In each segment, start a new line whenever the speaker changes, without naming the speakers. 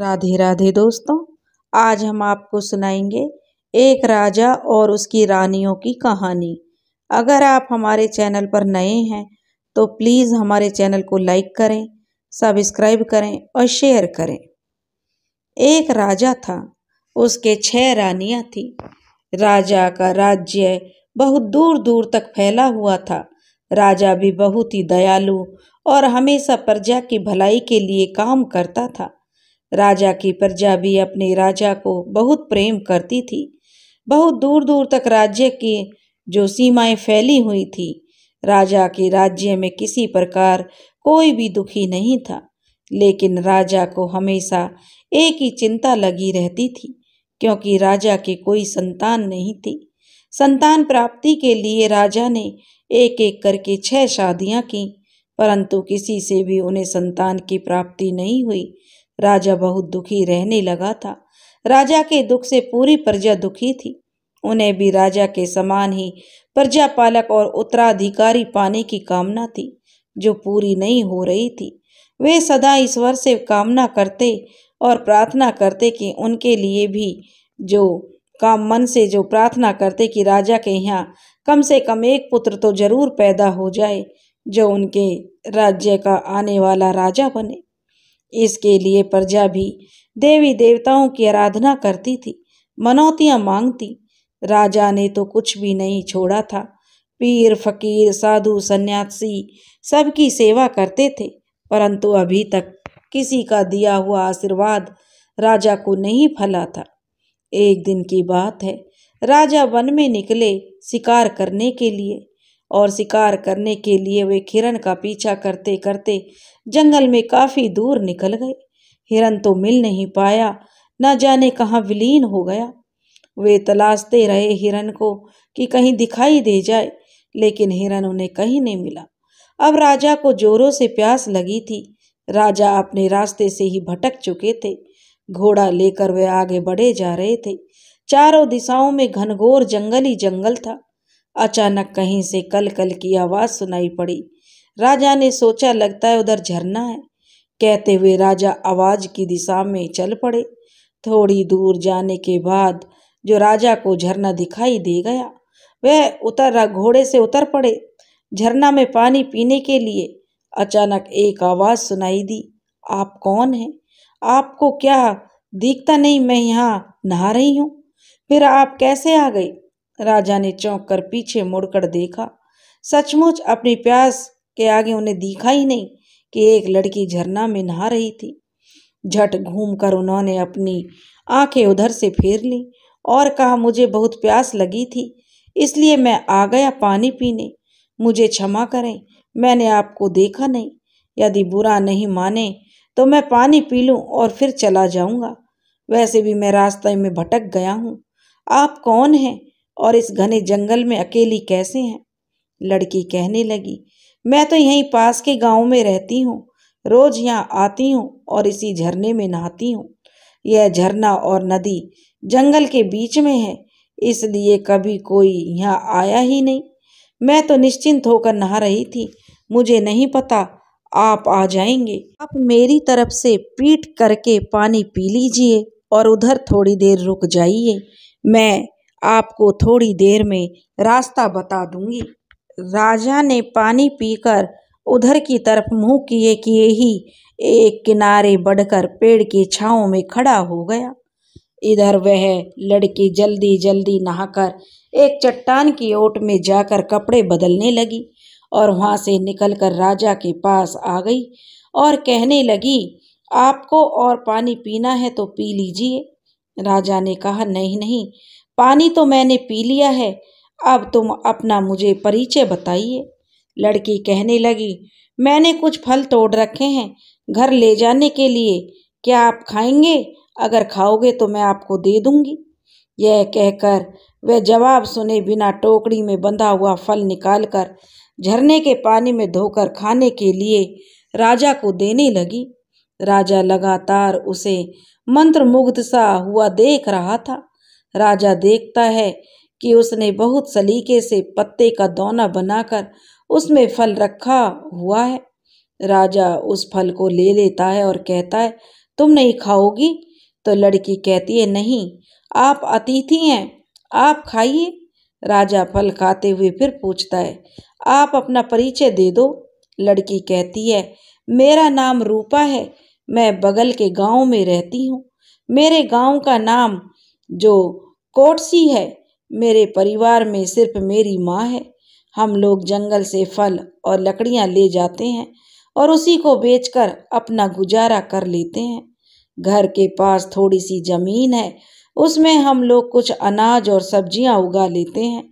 राधे राधे दोस्तों आज हम आपको सुनाएंगे एक राजा और उसकी रानियों की कहानी अगर आप हमारे चैनल पर नए हैं तो प्लीज़ हमारे चैनल को लाइक करें सब्सक्राइब करें और शेयर करें एक राजा था उसके छह रानियां थीं राजा का राज्य बहुत दूर दूर तक फैला हुआ था राजा भी बहुत ही दयालु और हमेशा प्रजा की भलाई के लिए काम करता था राजा की प्रजा भी अपने राजा को बहुत प्रेम करती थी बहुत दूर दूर तक राज्य की जो सीमाएं फैली हुई थी राजा के राज्य में किसी प्रकार कोई भी दुखी नहीं था लेकिन राजा को हमेशा एक ही चिंता लगी रहती थी क्योंकि राजा की कोई संतान नहीं थी संतान प्राप्ति के लिए राजा ने एक एक करके छह शादियां की परंतु किसी से भी उन्हें संतान की प्राप्ति नहीं हुई राजा बहुत दुखी रहने लगा था राजा के दुख से पूरी प्रजा दुखी थी उन्हें भी राजा के समान ही प्रजापालक और उत्तराधिकारी पाने की कामना थी जो पूरी नहीं हो रही थी वे सदा ईश्वर से कामना करते और प्रार्थना करते कि उनके लिए भी जो काम मन से जो प्रार्थना करते कि राजा के यहाँ कम से कम एक पुत्र तो जरूर पैदा हो जाए जो उनके राज्य का आने वाला राजा बने इसके लिए प्रजा भी देवी देवताओं की आराधना करती थी मनौतियाँ मांगती राजा ने तो कुछ भी नहीं छोड़ा था पीर फकीर साधु सन्यासी सबकी सेवा करते थे परंतु अभी तक किसी का दिया हुआ आशीर्वाद राजा को नहीं फला था एक दिन की बात है राजा वन में निकले शिकार करने के लिए और शिकार करने के लिए वे हिरण का पीछा करते करते जंगल में काफ़ी दूर निकल गए हिरन तो मिल नहीं पाया न जाने कहाँ विलीन हो गया वे तलाशते रहे हिरण को कि कहीं दिखाई दे जाए लेकिन हिरन उन्हें कहीं नहीं मिला अब राजा को जोरों से प्यास लगी थी राजा अपने रास्ते से ही भटक चुके थे घोड़ा लेकर वे आगे बढ़े जा रहे थे चारों दिशाओं में घनघोर जंगली जंगल था अचानक कहीं से कल कल की आवाज़ सुनाई पड़ी राजा ने सोचा लगता है उधर झरना है कहते हुए राजा आवाज़ की दिशा में चल पड़े थोड़ी दूर जाने के बाद जो राजा को झरना दिखाई दे गया वह उतर घोड़े से उतर पड़े झरना में पानी पीने के लिए अचानक एक आवाज़ सुनाई दी आप कौन हैं आपको क्या दिखता नहीं मैं यहाँ नहा रही हूँ फिर आप कैसे आ गई राजा ने चौंक कर पीछे मुड़कर देखा सचमुच अपनी प्यास के आगे उन्हें दिखा ही नहीं कि एक लड़की झरना में नहा रही थी झट घूमकर उन्होंने अपनी आंखें उधर से फेर ली और कहा मुझे बहुत प्यास लगी थी इसलिए मैं आ गया पानी पीने मुझे क्षमा करें मैंने आपको देखा नहीं यदि बुरा नहीं माने तो मैं पानी पी लूँ और फिर चला जाऊँगा वैसे भी मैं रास्ते में भटक गया हूँ आप कौन हैं और इस घने जंगल में अकेली कैसे हैं लड़की कहने लगी मैं तो यहीं पास के गांव में रहती हूँ रोज यहाँ आती हूँ और इसी झरने में नहाती हूँ यह झरना और नदी जंगल के बीच में है इसलिए कभी कोई यहाँ आया ही नहीं मैं तो निश्चिंत होकर नहा रही थी मुझे नहीं पता आप आ जाएंगे आप मेरी तरफ से पीट करके पानी पी लीजिए और उधर थोड़ी देर रुक जाइए मैं आपको थोड़ी देर में रास्ता बता दूंगी राजा ने पानी पीकर उधर की तरफ मुंह किए किए ही एक किनारे बढ़कर पेड़ की छाँव में खड़ा हो गया इधर वह लड़की जल्दी जल्दी नहाकर एक चट्टान की ओट में जाकर कपड़े बदलने लगी और वहाँ से निकलकर राजा के पास आ गई और कहने लगी आपको और पानी पीना है तो पी लीजिए राजा ने कहा नहीं नहीं पानी तो मैंने पी लिया है अब तुम अपना मुझे परिचय बताइए लड़की कहने लगी मैंने कुछ फल तोड़ रखे हैं घर ले जाने के लिए क्या आप खाएंगे अगर खाओगे तो मैं आपको दे दूंगी यह कहकर वह जवाब सुने बिना टोकरी में बंधा हुआ फल निकालकर झरने के पानी में धोकर खाने के लिए राजा को देने लगी राजा लगातार उसे मंत्रमुग्ध सा हुआ देख रहा था राजा देखता है कि उसने बहुत सलीके से पत्ते का दौना बनाकर उसमें फल रखा हुआ है राजा उस फल को ले लेता है और कहता है तुम नहीं खाओगी तो लड़की कहती है नहीं आप अतिथि हैं आप खाइए राजा फल खाते हुए फिर पूछता है आप अपना परिचय दे दो लड़की कहती है मेरा नाम रूपा है मैं बगल के गांव में रहती हूँ मेरे गांव का नाम जो कोटसी है मेरे परिवार में सिर्फ मेरी माँ है हम लोग जंगल से फल और लकड़ियाँ ले जाते हैं और उसी को बेचकर अपना गुजारा कर लेते हैं घर के पास थोड़ी सी ज़मीन है उसमें हम लोग कुछ अनाज और सब्जियाँ उगा लेते हैं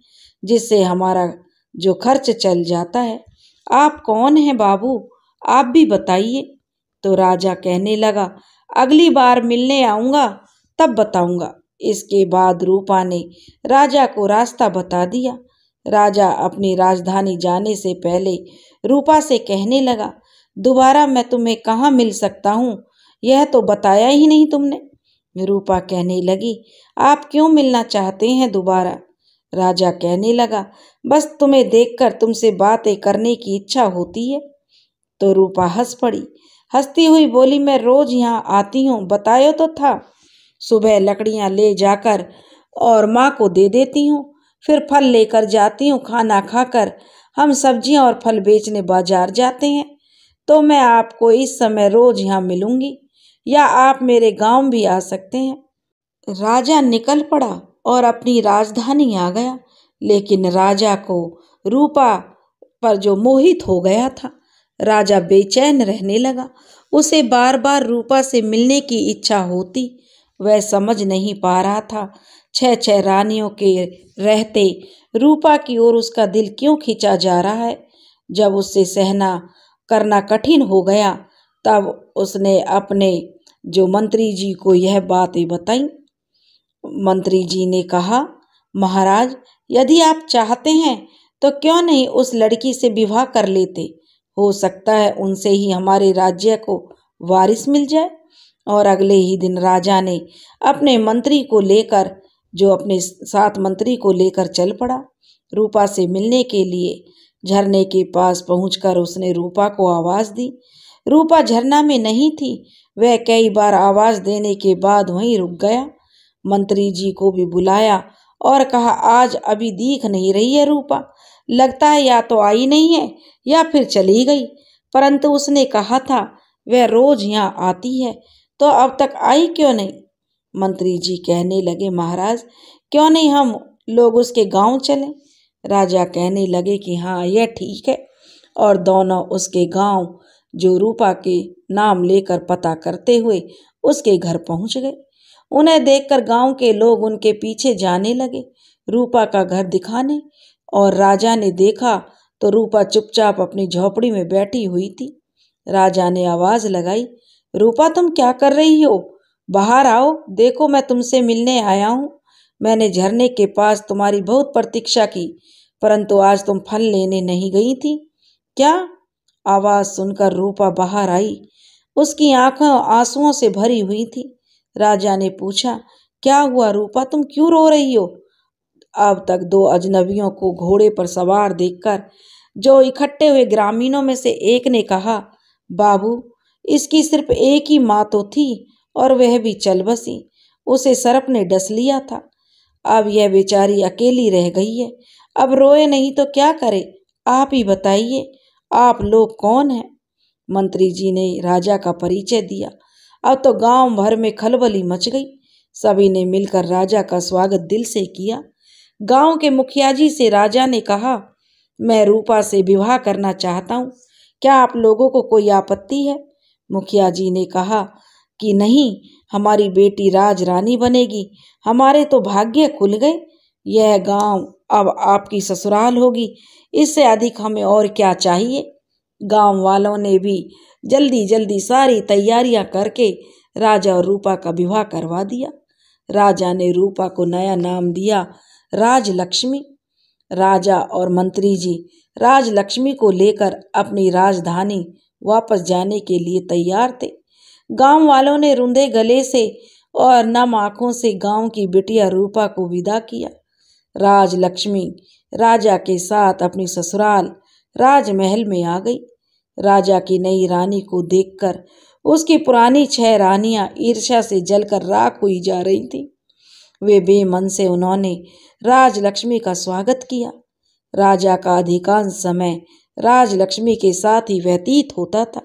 जिससे हमारा जो खर्च चल जाता है आप कौन हैं बाबू आप भी बताइए तो राजा कहने लगा अगली बार मिलने आऊँगा तब बताऊँगा इसके बाद रूपा ने राजा को रास्ता बता दिया राजा अपनी राजधानी जाने से पहले रूपा से कहने लगा दोबारा मैं तुम्हें कहाँ मिल सकता हूँ यह तो बताया ही नहीं तुमने रूपा कहने लगी आप क्यों मिलना चाहते हैं दोबारा राजा कहने लगा बस तुम्हें देखकर तुमसे बातें करने की इच्छा होती है तो रूपा हंस पड़ी हंसती हुई बोली मैं रोज यहाँ आती हूँ बतायो तो था सुबह लकड़ियाँ ले जाकर और माँ को दे देती हूँ फिर फल लेकर जाती हूँ खाना खाकर हम सब्जियाँ और फल बेचने बाजार जाते हैं तो मैं आपको इस समय रोज यहाँ मिलूँगी या आप मेरे गांव भी आ सकते हैं राजा निकल पड़ा और अपनी राजधानी आ गया लेकिन राजा को रूपा पर जो मोहित हो गया था राजा बेचैन रहने लगा उसे बार बार रूपा से मिलने की इच्छा होती वह समझ नहीं पा रहा था छह छह रानियों के रहते रूपा की ओर उसका दिल क्यों खींचा जा रहा है जब उससे सहना करना कठिन हो गया तब उसने अपने जो मंत्री जी को यह बातें बताई मंत्री जी ने कहा महाराज यदि आप चाहते हैं तो क्यों नहीं उस लड़की से विवाह कर लेते हो सकता है उनसे ही हमारे राज्य को वारिस मिल जाए और अगले ही दिन राजा ने अपने मंत्री को लेकर जो अपने साथ मंत्री को लेकर चल पड़ा रूपा से मिलने के लिए झरने के पास पहुंचकर उसने रूपा को आवाज़ दी रूपा झरना में नहीं थी वह कई बार आवाज़ देने के बाद वहीं रुक गया मंत्री जी को भी बुलाया और कहा आज अभी दिख नहीं रही है रूपा लगता है या तो आई नहीं है या फिर चली गई परंतु उसने कहा था वह रोज यहाँ आती है तो अब तक आई क्यों नहीं मंत्री जी कहने लगे महाराज क्यों नहीं हम लोग उसके गांव चलें राजा कहने लगे कि हाँ यह ठीक है और दोनों उसके गांव जो रूपा के नाम लेकर पता करते हुए उसके घर पहुंच गए उन्हें देखकर गांव के लोग उनके पीछे जाने लगे रूपा का घर दिखाने और राजा ने देखा तो रूपा चुपचाप अपनी झोपड़ी में बैठी हुई थी राजा ने आवाज़ लगाई रूपा तुम क्या कर रही हो बाहर आओ देखो मैं तुमसे मिलने आया हूँ मैंने झरने के पास तुम्हारी बहुत प्रतीक्षा की परंतु आज तुम फल लेने नहीं गई थी क्या आवाज़ सुनकर रूपा बाहर आई उसकी आंखें आंसुओं से भरी हुई थी राजा ने पूछा क्या हुआ रूपा तुम क्यों रो रही हो अब तक दो अजनबियों को घोड़े पर सवार देखकर जो इकट्ठे हुए ग्रामीणों में से एक ने कहा बाबू इसकी सिर्फ एक ही माँ तो थी और वह भी चल बसी उसे सर्प ने डस लिया था अब यह बेचारी अकेली रह गई है अब रोए नहीं तो क्या करे आप ही बताइए आप लोग कौन हैं मंत्री जी ने राजा का परिचय दिया अब तो गांव भर में खलबली मच गई सभी ने मिलकर राजा का स्वागत दिल से किया गांव के मुखिया जी से राजा ने कहा मैं रूपा से विवाह करना चाहता हूँ क्या आप लोगों को कोई आपत्ति है मुखिया जी ने कहा कि नहीं हमारी बेटी राज रानी बनेगी हमारे तो भाग्य खुल गए यह गांव अब आपकी ससुराल होगी इससे अधिक हमें और क्या चाहिए गांव वालों ने भी जल्दी जल्दी सारी तैयारियां करके राजा और रूपा का विवाह करवा दिया राजा ने रूपा को नया नाम दिया राजलक्ष्मी राजा और मंत्री जी राजलक्ष्मी को लेकर अपनी राजधानी वापस जाने के लिए तैयार थे गांव वालों ने रुंधे गले से और नम आंखों से गांव की बिटिया रूपा को विदा किया राज लक्ष्मी राजा के साथ अपनी ससुराल राजमहल में आ गई राजा की नई रानी को देखकर उसकी पुरानी छह रानियां ईर्ष्या से जलकर राख हुई जा रही थी वे बेमन से उन्होंने राजलक्ष्मी का स्वागत किया राजा का अधिकांश समय राजलक्ष्मी के साथ ही व्यतीत होता था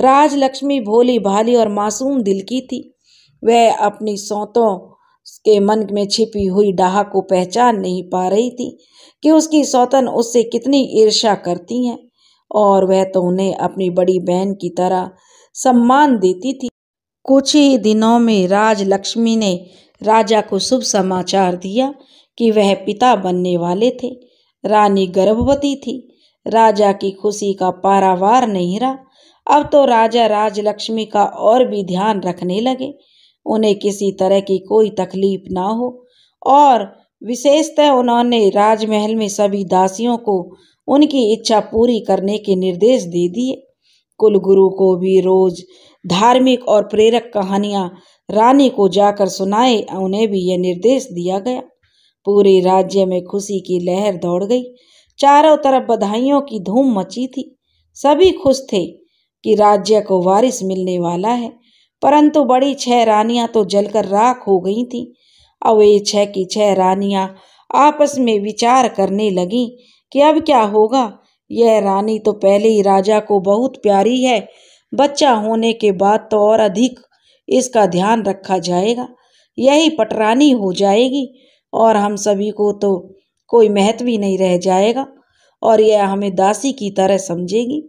राजलक्ष्मी भोली भाली और मासूम दिल की थी वह अपनी सौतों के मन में छिपी हुई डाह को पहचान नहीं पा रही थी कि उसकी सौतन उससे कितनी ईर्ष्या करती हैं और वह तो उन्हें अपनी बड़ी बहन की तरह सम्मान देती थी कुछ ही दिनों में राजलक्ष्मी ने राजा को शुभ समाचार दिया कि वह पिता बनने वाले थे रानी गर्भवती थी राजा की खुशी का पारावार नहीं रहा अब तो राजा राज लक्ष्मी का और भी ध्यान रखने लगे उन्हें किसी तरह की कोई तकलीफ ना हो और विशेषतः उन्होंने राजमहल में सभी दासियों को उनकी इच्छा पूरी करने के निर्देश दे दिए कुलगुरु को भी रोज धार्मिक और प्रेरक कहानियाँ रानी को जाकर सुनाए उन्हें भी यह निर्देश दिया गया पूरे राज्य में खुशी की लहर दौड़ गई चारों तरफ बधाइयों की धूम मची थी सभी खुश थे कि राज्य को वारिस मिलने वाला है परंतु बड़ी छह रानियां तो जलकर राख हो गई थीं अब ये छह की छह रानियां आपस में विचार करने लगीं कि अब क्या होगा यह रानी तो पहले ही राजा को बहुत प्यारी है बच्चा होने के बाद तो और अधिक इसका ध्यान रखा जाएगा यही पटरानी हो जाएगी और हम सभी को तो कोई महत्व ही नहीं रह जाएगा और यह हमें दासी की तरह समझेगी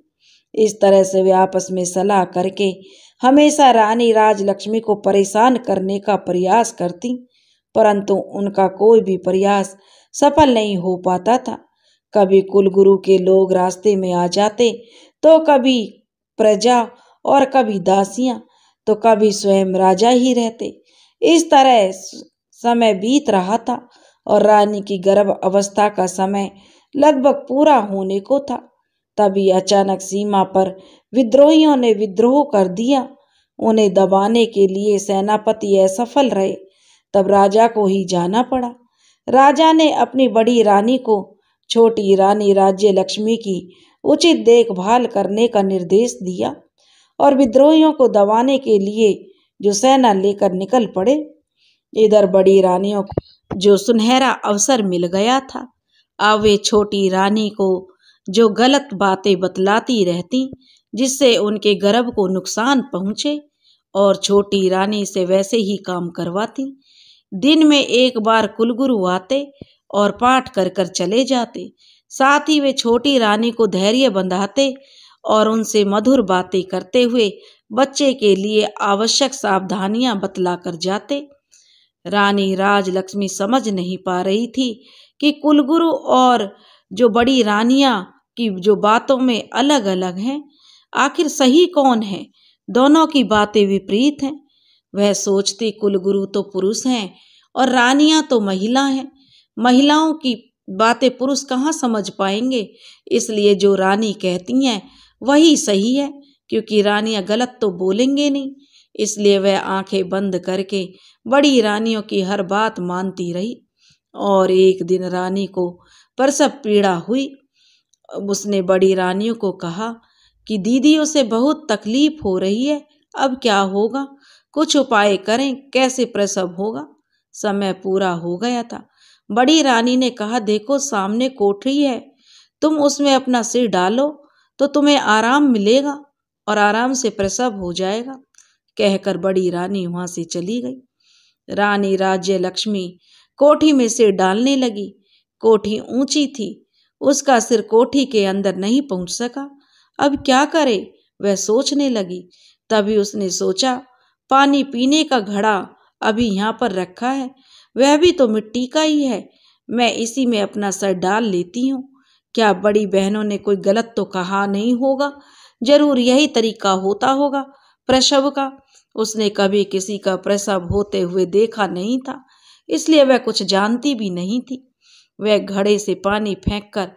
इस तरह से वे आपस में सलाह करके हमेशा रानी राज लक्ष्मी को परेशान करने का प्रयास करती परंतु उनका कोई भी प्रयास सफल नहीं हो पाता था कभी कुलगुरु के लोग रास्ते में आ जाते तो कभी प्रजा और कभी दासियां तो कभी स्वयं राजा ही रहते इस तरह समय बीत रहा था और रानी की गर्भ अवस्था का समय लगभग पूरा होने को था तभी अचानक सीमा पर विद्रोहियों ने विद्रोह कर दिया उन्हें दबाने के लिए सेनापति असफल रहे तब राजा को ही जाना पड़ा राजा ने अपनी बड़ी रानी को छोटी रानी राज्य लक्ष्मी की उचित देखभाल करने का निर्देश दिया और विद्रोहियों को दबाने के लिए जो सेना लेकर निकल पड़े इधर बड़ी रानियों को जो सुनहरा अवसर मिल गया था अब वे छोटी रानी को जो गलत बातें बतलाती रहती जिससे उनके गर्भ को नुकसान पहुंचे और छोटी रानी से वैसे ही काम करवाती दिन में एक बार कुलगुरु आते और पाठ कर कर चले जाते साथ ही वे छोटी रानी को धैर्य बंधाते और उनसे मधुर बातें करते हुए बच्चे के लिए आवश्यक सावधानियां बतला कर जाते रानी राजलक्ष्मी समझ नहीं पा रही थी कि कुलगुरु और जो बड़ी रानियाँ की जो बातों में अलग अलग हैं आखिर सही कौन है दोनों की बातें विपरीत हैं वह सोचती कुलगुरु तो पुरुष हैं और रानियाँ तो महिला हैं महिलाओं की बातें पुरुष कहाँ समझ पाएंगे इसलिए जो रानी कहती हैं वही सही है क्योंकि रानियाँ गलत तो बोलेंगे नहीं इसलिए वह आंखें बंद करके बड़ी रानियों की हर बात मानती रही और एक दिन रानी को प्रसव पीड़ा हुई उसने बड़ी रानियों को कहा कि दीदी उसे बहुत तकलीफ हो रही है अब क्या होगा कुछ उपाय करें कैसे प्रसव होगा समय पूरा हो गया था बड़ी रानी ने कहा देखो सामने कोठरी है तुम उसमें अपना सिर डालो तो तुम्हें आराम मिलेगा और आराम से प्रसव हो जाएगा कहकर बड़ी रानी वहां से चली गई रानी राज्य लक्ष्मी कोठी में सिर डालने लगी कोठी ऊंची थी उसका सिर कोठी के अंदर नहीं पहुंच सका अब क्या करे वह सोचने लगी तभी उसने सोचा पानी पीने का घड़ा अभी यहाँ पर रखा है वह भी तो मिट्टी का ही है मैं इसी में अपना सर डाल लेती हूँ क्या बड़ी बहनों ने कोई गलत तो कहा नहीं होगा जरूर यही तरीका होता होगा प्रसव का उसने कभी किसी का प्रसव होते हुए देखा नहीं था इसलिए वह कुछ जानती भी नहीं थी वह घड़े से पानी फेंक कर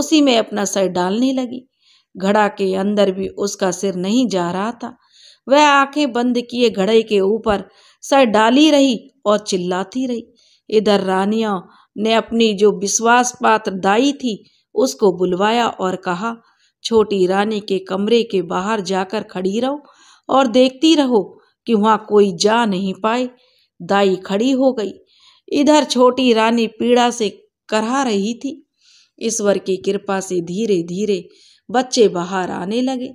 उसी में अपना सर डालने लगी घड़ा के अंदर भी उसका सिर नहीं जा रहा था वह आंखें बंद किए घड़े के ऊपर सर डाली रही और चिल्लाती रही इधर रानिया ने अपनी जो विश्वास पात्र दाई थी उसको बुलवाया और कहा छोटी रानी के कमरे के बाहर जाकर खड़ी रहो और देखती रहो कि वहाँ कोई जा नहीं पाए दाई खड़ी हो गई इधर छोटी रानी पीड़ा से करहा रही थी ईश्वर की कृपा से धीरे धीरे बच्चे बाहर आने लगे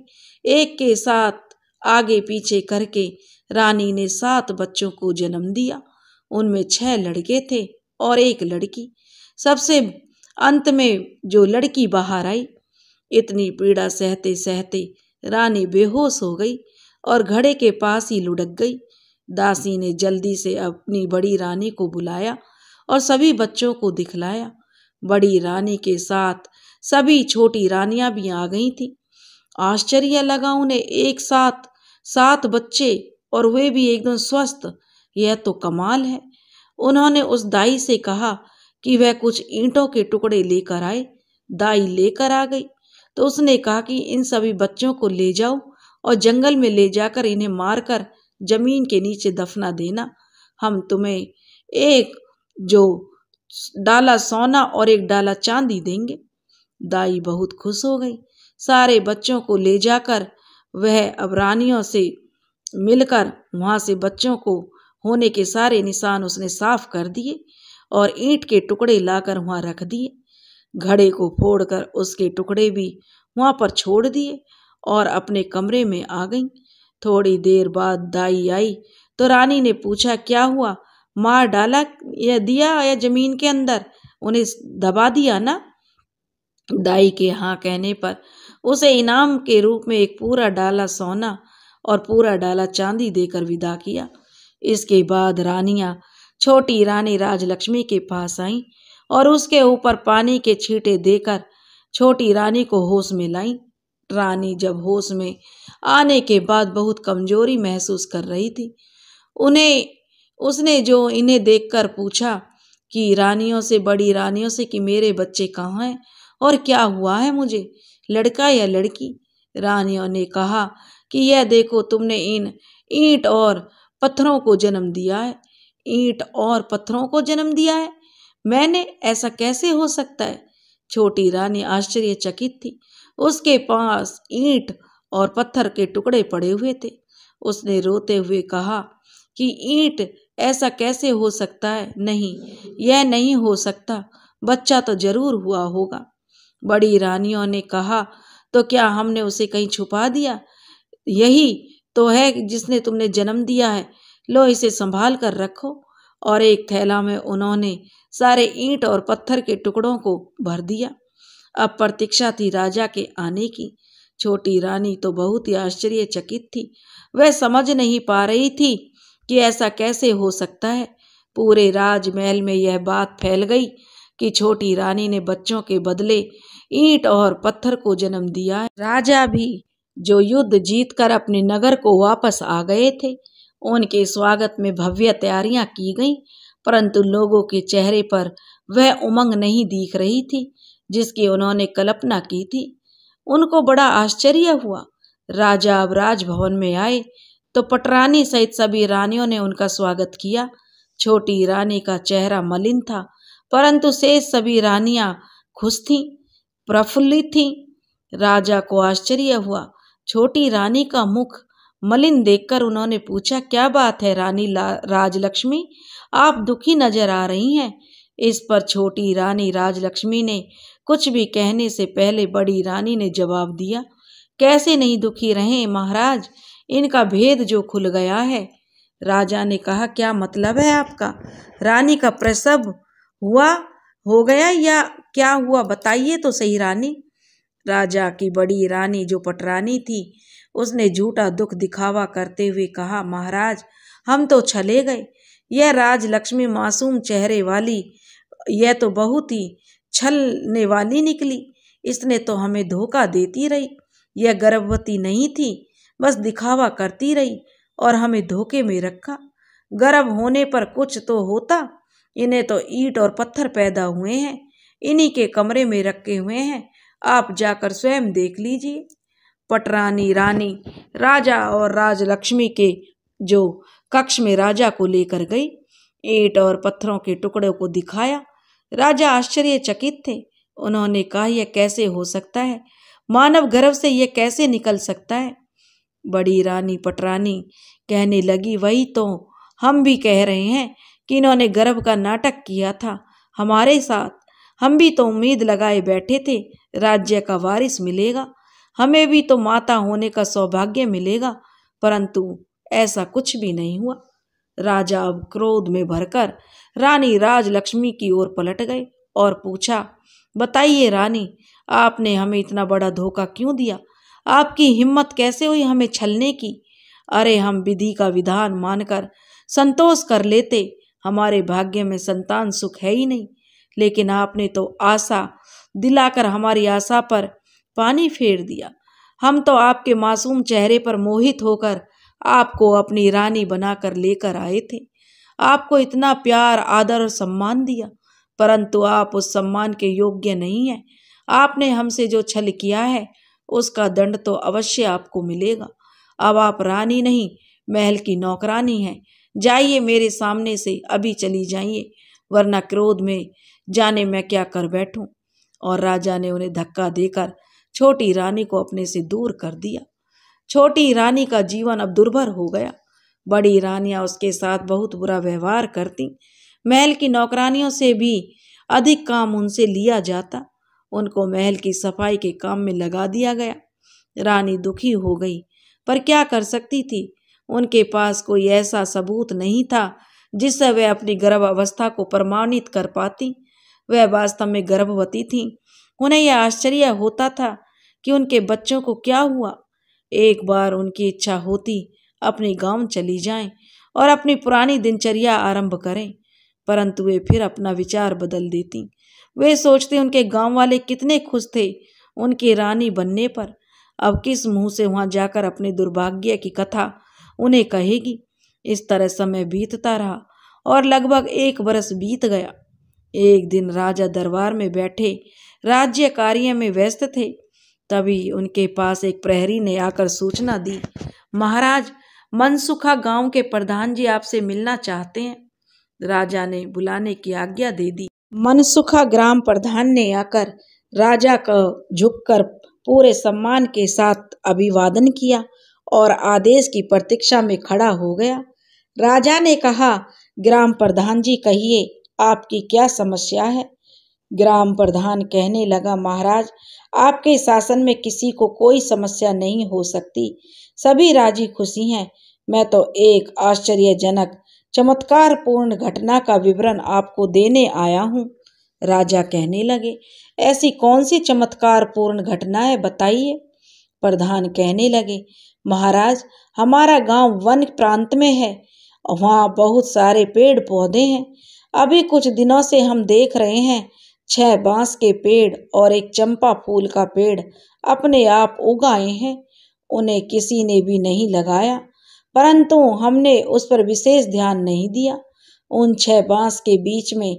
एक के साथ आगे पीछे करके रानी ने सात बच्चों को जन्म दिया उनमें छह लड़के थे और एक लड़की सबसे अंत में जो लड़की बाहर आई इतनी पीड़ा सहते सहते रानी बेहोश हो गई और घड़े के पास ही लुढ़क गई दासी ने जल्दी से अपनी बड़ी रानी को बुलाया और सभी बच्चों को दिखलाया बड़ी रानी के साथ सभी छोटी रानियां भी आ गई थीं आश्चर्य लगा उन्हें एक साथ सात बच्चे और वे भी एकदम स्वस्थ यह तो कमाल है उन्होंने उस दाई से कहा कि वह कुछ ईंटों के टुकड़े लेकर आए दाई लेकर आ गई तो उसने कहा कि इन सभी बच्चों को ले जाओ और जंगल में ले जाकर इन्हें मारकर जमीन के नीचे दफना देना हम तुम्हें एक जो डाला सोना और एक डाला चांदी देंगे दाई बहुत खुश हो गई सारे बच्चों को ले जाकर वह अब रानियों से मिलकर वहाँ से बच्चों को होने के सारे निशान उसने साफ कर दिए और ईंट के टुकड़े लाकर वहाँ रख दिए घड़े को फोड़कर उसके टुकड़े भी वहाँ पर छोड़ दिए और अपने कमरे में आ गई थोड़ी देर बाद दाई आई तो रानी ने पूछा क्या हुआ मार डाला या दिया या जमीन के अंदर उन्हें दबा दिया ना दाई के हाँ कहने पर उसे इनाम के रूप में एक पूरा डाला सोना और पूरा डाला चांदी देकर विदा किया इसके बाद रानियाँ छोटी रानी राजलक्ष्मी के पास आईं और उसके ऊपर पानी के छींटे देकर छोटी रानी को होश में लाईं रानी जब होश में आने के बाद बहुत कमज़ोरी महसूस कर रही थी उन्हें उसने जो इन्हें देखकर पूछा कि रानियों से बड़ी रानियों से कि मेरे बच्चे कहाँ हैं और क्या हुआ है मुझे लड़का या लड़की रानियों ने कहा कि यह देखो तुमने इन ईंट और पत्थरों को जन्म दिया है ईंट और पत्थरों को जन्म दिया है मैंने ऐसा कैसे हो सकता है छोटी रानी आश्चर्यचकित थी उसके पास ईंट और पत्थर के टुकड़े पड़े हुए थे उसने रोते हुए कहा कि ईंट ऐसा कैसे हो सकता है नहीं यह नहीं हो सकता बच्चा तो जरूर हुआ होगा बड़ी रानियों ने कहा तो क्या हमने उसे कहीं छुपा दिया यही तो है जिसने तुमने जन्म दिया है लो इसे संभाल कर रखो और एक थैला में उन्होंने सारे ईंट और पत्थर के टुकड़ों को भर दिया अब प्रतीक्षा थी राजा के आने की छोटी रानी तो बहुत ही आश्चर्यचकित थी वह समझ नहीं पा रही थी कि ऐसा कैसे हो सकता है पूरे राजमहल में यह बात फैल गई कि छोटी रानी ने बच्चों के बदले ईंट और पत्थर को जन्म दिया राजा भी जो युद्ध जीतकर अपने नगर को वापस आ गए थे उनके स्वागत में भव्य तैयारियां की गईं परंतु लोगों के चेहरे पर वह उमंग नहीं दिख रही थी जिसकी उन्होंने कल्पना की थी उनको बड़ा आश्चर्य हुआ राजा अब राजभवन में आए तो पटरानी सहित सभी रानियों ने उनका स्वागत किया छोटी रानी का चेहरा मलिन था परंतु शेष सभी रानियां खुश थीं प्रफुल्लित थीं राजा को आश्चर्य हुआ छोटी रानी का मुख मलिन देखकर उन्होंने पूछा क्या बात है रानी राजलक्ष्मी आप दुखी नजर आ रही हैं इस पर छोटी रानी राजलक्ष्मी ने कुछ भी कहने से पहले बड़ी रानी ने जवाब दिया कैसे नहीं दुखी रहे महाराज इनका भेद जो खुल गया है राजा ने कहा क्या मतलब है आपका रानी का प्रसव हुआ हो गया या क्या हुआ बताइए तो सही रानी राजा की बड़ी रानी जो पटरानी थी उसने झूठा दुख दिखावा करते हुए कहा महाराज हम तो छले गए यह राज लक्ष्मी मासूम चेहरे वाली यह तो बहुत ही छलने वाली निकली इसने तो हमें धोखा देती रही यह गर्भवती नहीं थी बस दिखावा करती रही और हमें धोखे में रखा गर्भ होने पर कुछ तो होता इन्हें तो ईट और पत्थर पैदा हुए हैं इन्हीं के कमरे में रखे हुए हैं आप जाकर स्वयं देख लीजिए पटरानी रानी राजा और राज लक्ष्मी के जो कक्ष में राजा को लेकर गई ईट और पत्थरों के टुकड़ों को दिखाया राजा आश्चर्यचकित थे उन्होंने कहा यह कैसे हो सकता है मानव गर्व से यह कैसे निकल सकता है बड़ी रानी पटरानी कहने लगी वही तो हम भी कह रहे हैं कि इन्होंने गर्भ का नाटक किया था हमारे साथ हम भी तो उम्मीद लगाए बैठे थे राज्य का वारिस मिलेगा हमें भी तो माता होने का सौभाग्य मिलेगा परंतु ऐसा कुछ भी नहीं हुआ राजा अब क्रोध में भरकर रानी राजलक्ष्मी की ओर पलट गए और पूछा बताइए रानी आपने हमें इतना बड़ा धोखा क्यों दिया आपकी हिम्मत कैसे हुई हमें छलने की अरे हम विधि का विधान मानकर संतोष कर लेते हमारे भाग्य में संतान सुख है ही नहीं लेकिन आपने तो आशा दिलाकर हमारी आशा पर पानी फेर दिया हम तो आपके मासूम चेहरे पर मोहित होकर आपको अपनी रानी बनाकर लेकर आए थे आपको इतना प्यार आदर और सम्मान दिया परंतु आप उस सम्मान के योग्य नहीं हैं आपने हमसे जो छल किया है उसका दंड तो अवश्य आपको मिलेगा अब आप रानी नहीं महल की नौकरानी हैं जाइए मेरे सामने से अभी चली जाइए वरना क्रोध में जाने मैं क्या कर बैठूं और राजा ने उन्हें धक्का देकर छोटी रानी को अपने से दूर कर दिया छोटी रानी का जीवन अब दुर्भर हो गया बड़ी रानियां उसके साथ बहुत बुरा व्यवहार करती महल की नौकरानियों से भी अधिक काम उनसे लिया जाता उनको महल की सफाई के काम में लगा दिया गया रानी दुखी हो गई पर क्या कर सकती थी उनके पास कोई ऐसा सबूत नहीं था जिससे वह अपनी गर्भ अवस्था को प्रमाणित कर पाती वह वास्तव में गर्भवती थी उन्हें यह आश्चर्य होता था कि उनके बच्चों को क्या हुआ एक बार उनकी इच्छा होती अपने गांव चली जाएं और अपनी पुरानी दिनचर्या आरंभ करें परंतु वे फिर अपना विचार बदल देती वे सोचते उनके गांव वाले कितने खुश थे उनकी रानी बनने पर अब किस मुंह से वहां जाकर अपने दुर्भाग्य की कथा उन्हें कहेगी इस तरह समय बीतता रहा और लगभग एक बरस बीत गया एक दिन राजा दरबार में बैठे राज्य कार्य में व्यस्त थे तभी उनके पास एक प्रहरी ने आकर सूचना दी महाराज मनसुखा गांव के प्रधान जी आपसे मिलना चाहते हैं राजा ने बुलाने की आज्ञा दे दी मनसुखा ग्राम प्रधान ने आकर राजा को झुककर पूरे सम्मान के साथ अभिवादन किया और आदेश की प्रतीक्षा में खड़ा हो गया राजा ने कहा ग्राम प्रधान जी कहिए आपकी क्या समस्या है ग्राम प्रधान कहने लगा महाराज आपके शासन में किसी को कोई समस्या नहीं हो सकती सभी राजी खुशी हैं मैं तो एक आश्चर्यजनक पूर्ण घटना का विवरण आपको देने आया हूँ राजा कहने लगे ऐसी कौन सी चमत्कार पूर्ण घटना है बताइए प्रधान कहने लगे महाराज हमारा गांव वन प्रांत में है वहाँ बहुत सारे पेड़ पौधे हैं अभी कुछ दिनों से हम देख रहे हैं छह बांस के पेड़ और एक चंपा फूल का पेड़ अपने आप उगाए हैं उन्हें किसी ने भी नहीं लगाया परंतु हमने उस पर विशेष ध्यान नहीं दिया उन छह बांस के बीच में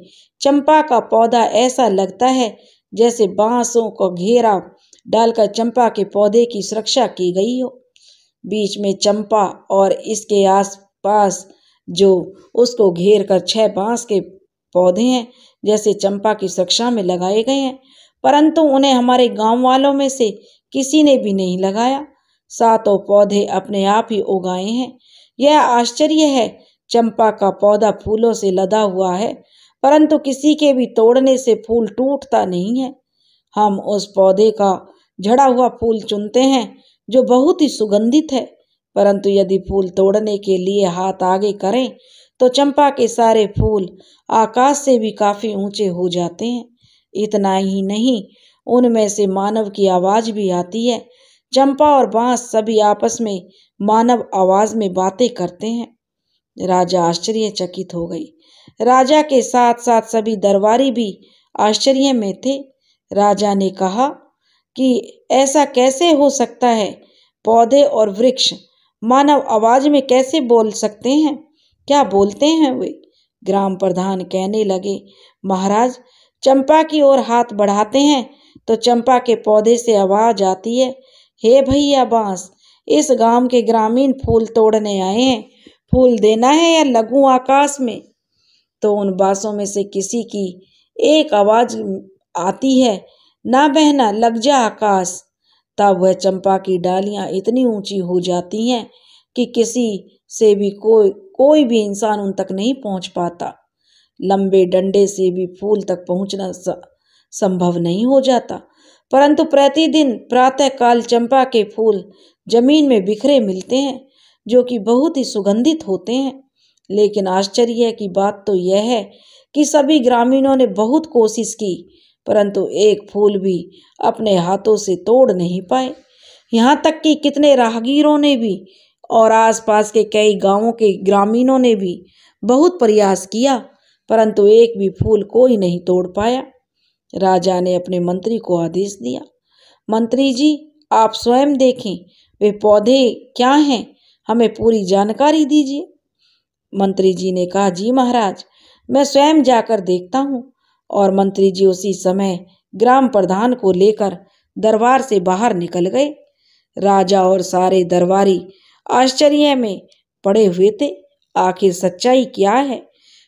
चंपा का पौधा ऐसा लगता है जैसे बांसों को घेरा डालकर चंपा के पौधे की सुरक्षा की गई हो बीच में चंपा और इसके आसपास जो उसको घेर कर छह बांस के पौधे हैं जैसे चंपा की सुरक्षा में लगाए गए हैं परंतु उन्हें हमारे गांव वालों में से किसी ने भी नहीं लगाया सातों पौधे अपने आप ही उगाए हैं यह आश्चर्य है चंपा का पौधा फूलों से लदा हुआ है परंतु किसी के भी तोड़ने से फूल टूटता नहीं है हम उस पौधे का झड़ा हुआ फूल चुनते हैं जो बहुत ही सुगंधित है परंतु यदि फूल तोड़ने के लिए हाथ आगे करें तो चंपा के सारे फूल आकाश से भी काफ़ी ऊंचे हो जाते हैं इतना ही नहीं उनमें से मानव की आवाज़ भी आती है चंपा और बांस सभी आपस में मानव आवाज़ में बातें करते हैं राजा आश्चर्यचकित हो गई राजा के साथ साथ सभी दरबारी भी आश्चर्य में थे राजा ने कहा कि ऐसा कैसे हो सकता है पौधे और वृक्ष मानव आवाज में कैसे बोल सकते हैं क्या बोलते हैं वे ग्राम प्रधान कहने लगे महाराज चंपा की ओर हाथ बढ़ाते हैं तो चंपा के पौधे से आवाज आती है हे भैया बांस इस गांव के ग्रामीण फूल तोड़ने आए हैं फूल देना है या लघु आकाश में तो उन बांसों में से किसी की एक आवाज आती है ना बहना लग जा आकाश तब वह चंपा की डालियां इतनी ऊंची हो जाती हैं कि किसी से भी कोई कोई भी इंसान उन तक नहीं पहुंच पाता लंबे डंडे से भी फूल तक पहुंचना संभव नहीं हो जाता परंतु प्रतिदिन प्रातःकाल चंपा के फूल जमीन में बिखरे मिलते हैं जो कि बहुत ही सुगंधित होते हैं लेकिन आश्चर्य की बात तो यह है कि सभी ग्रामीणों ने बहुत कोशिश की परंतु एक फूल भी अपने हाथों से तोड़ नहीं पाए यहाँ तक कि कितने राहगीरों ने भी और आसपास के कई गांवों के ग्रामीणों ने भी बहुत प्रयास किया परंतु एक भी फूल कोई नहीं तोड़ पाया राजा ने अपने मंत्री को आदेश दिया मंत्री जी आप स्वयं देखें वे पौधे क्या हैं हमें पूरी जानकारी दीजिए मंत्री जी ने कहा जी महाराज मैं स्वयं जाकर देखता हूँ और मंत्री जी उसी समय ग्राम प्रधान को लेकर दरबार से बाहर निकल गए राजा और सारे दरबारी आश्चर्य में पड़े हुए थे आखिर सच्चाई क्या है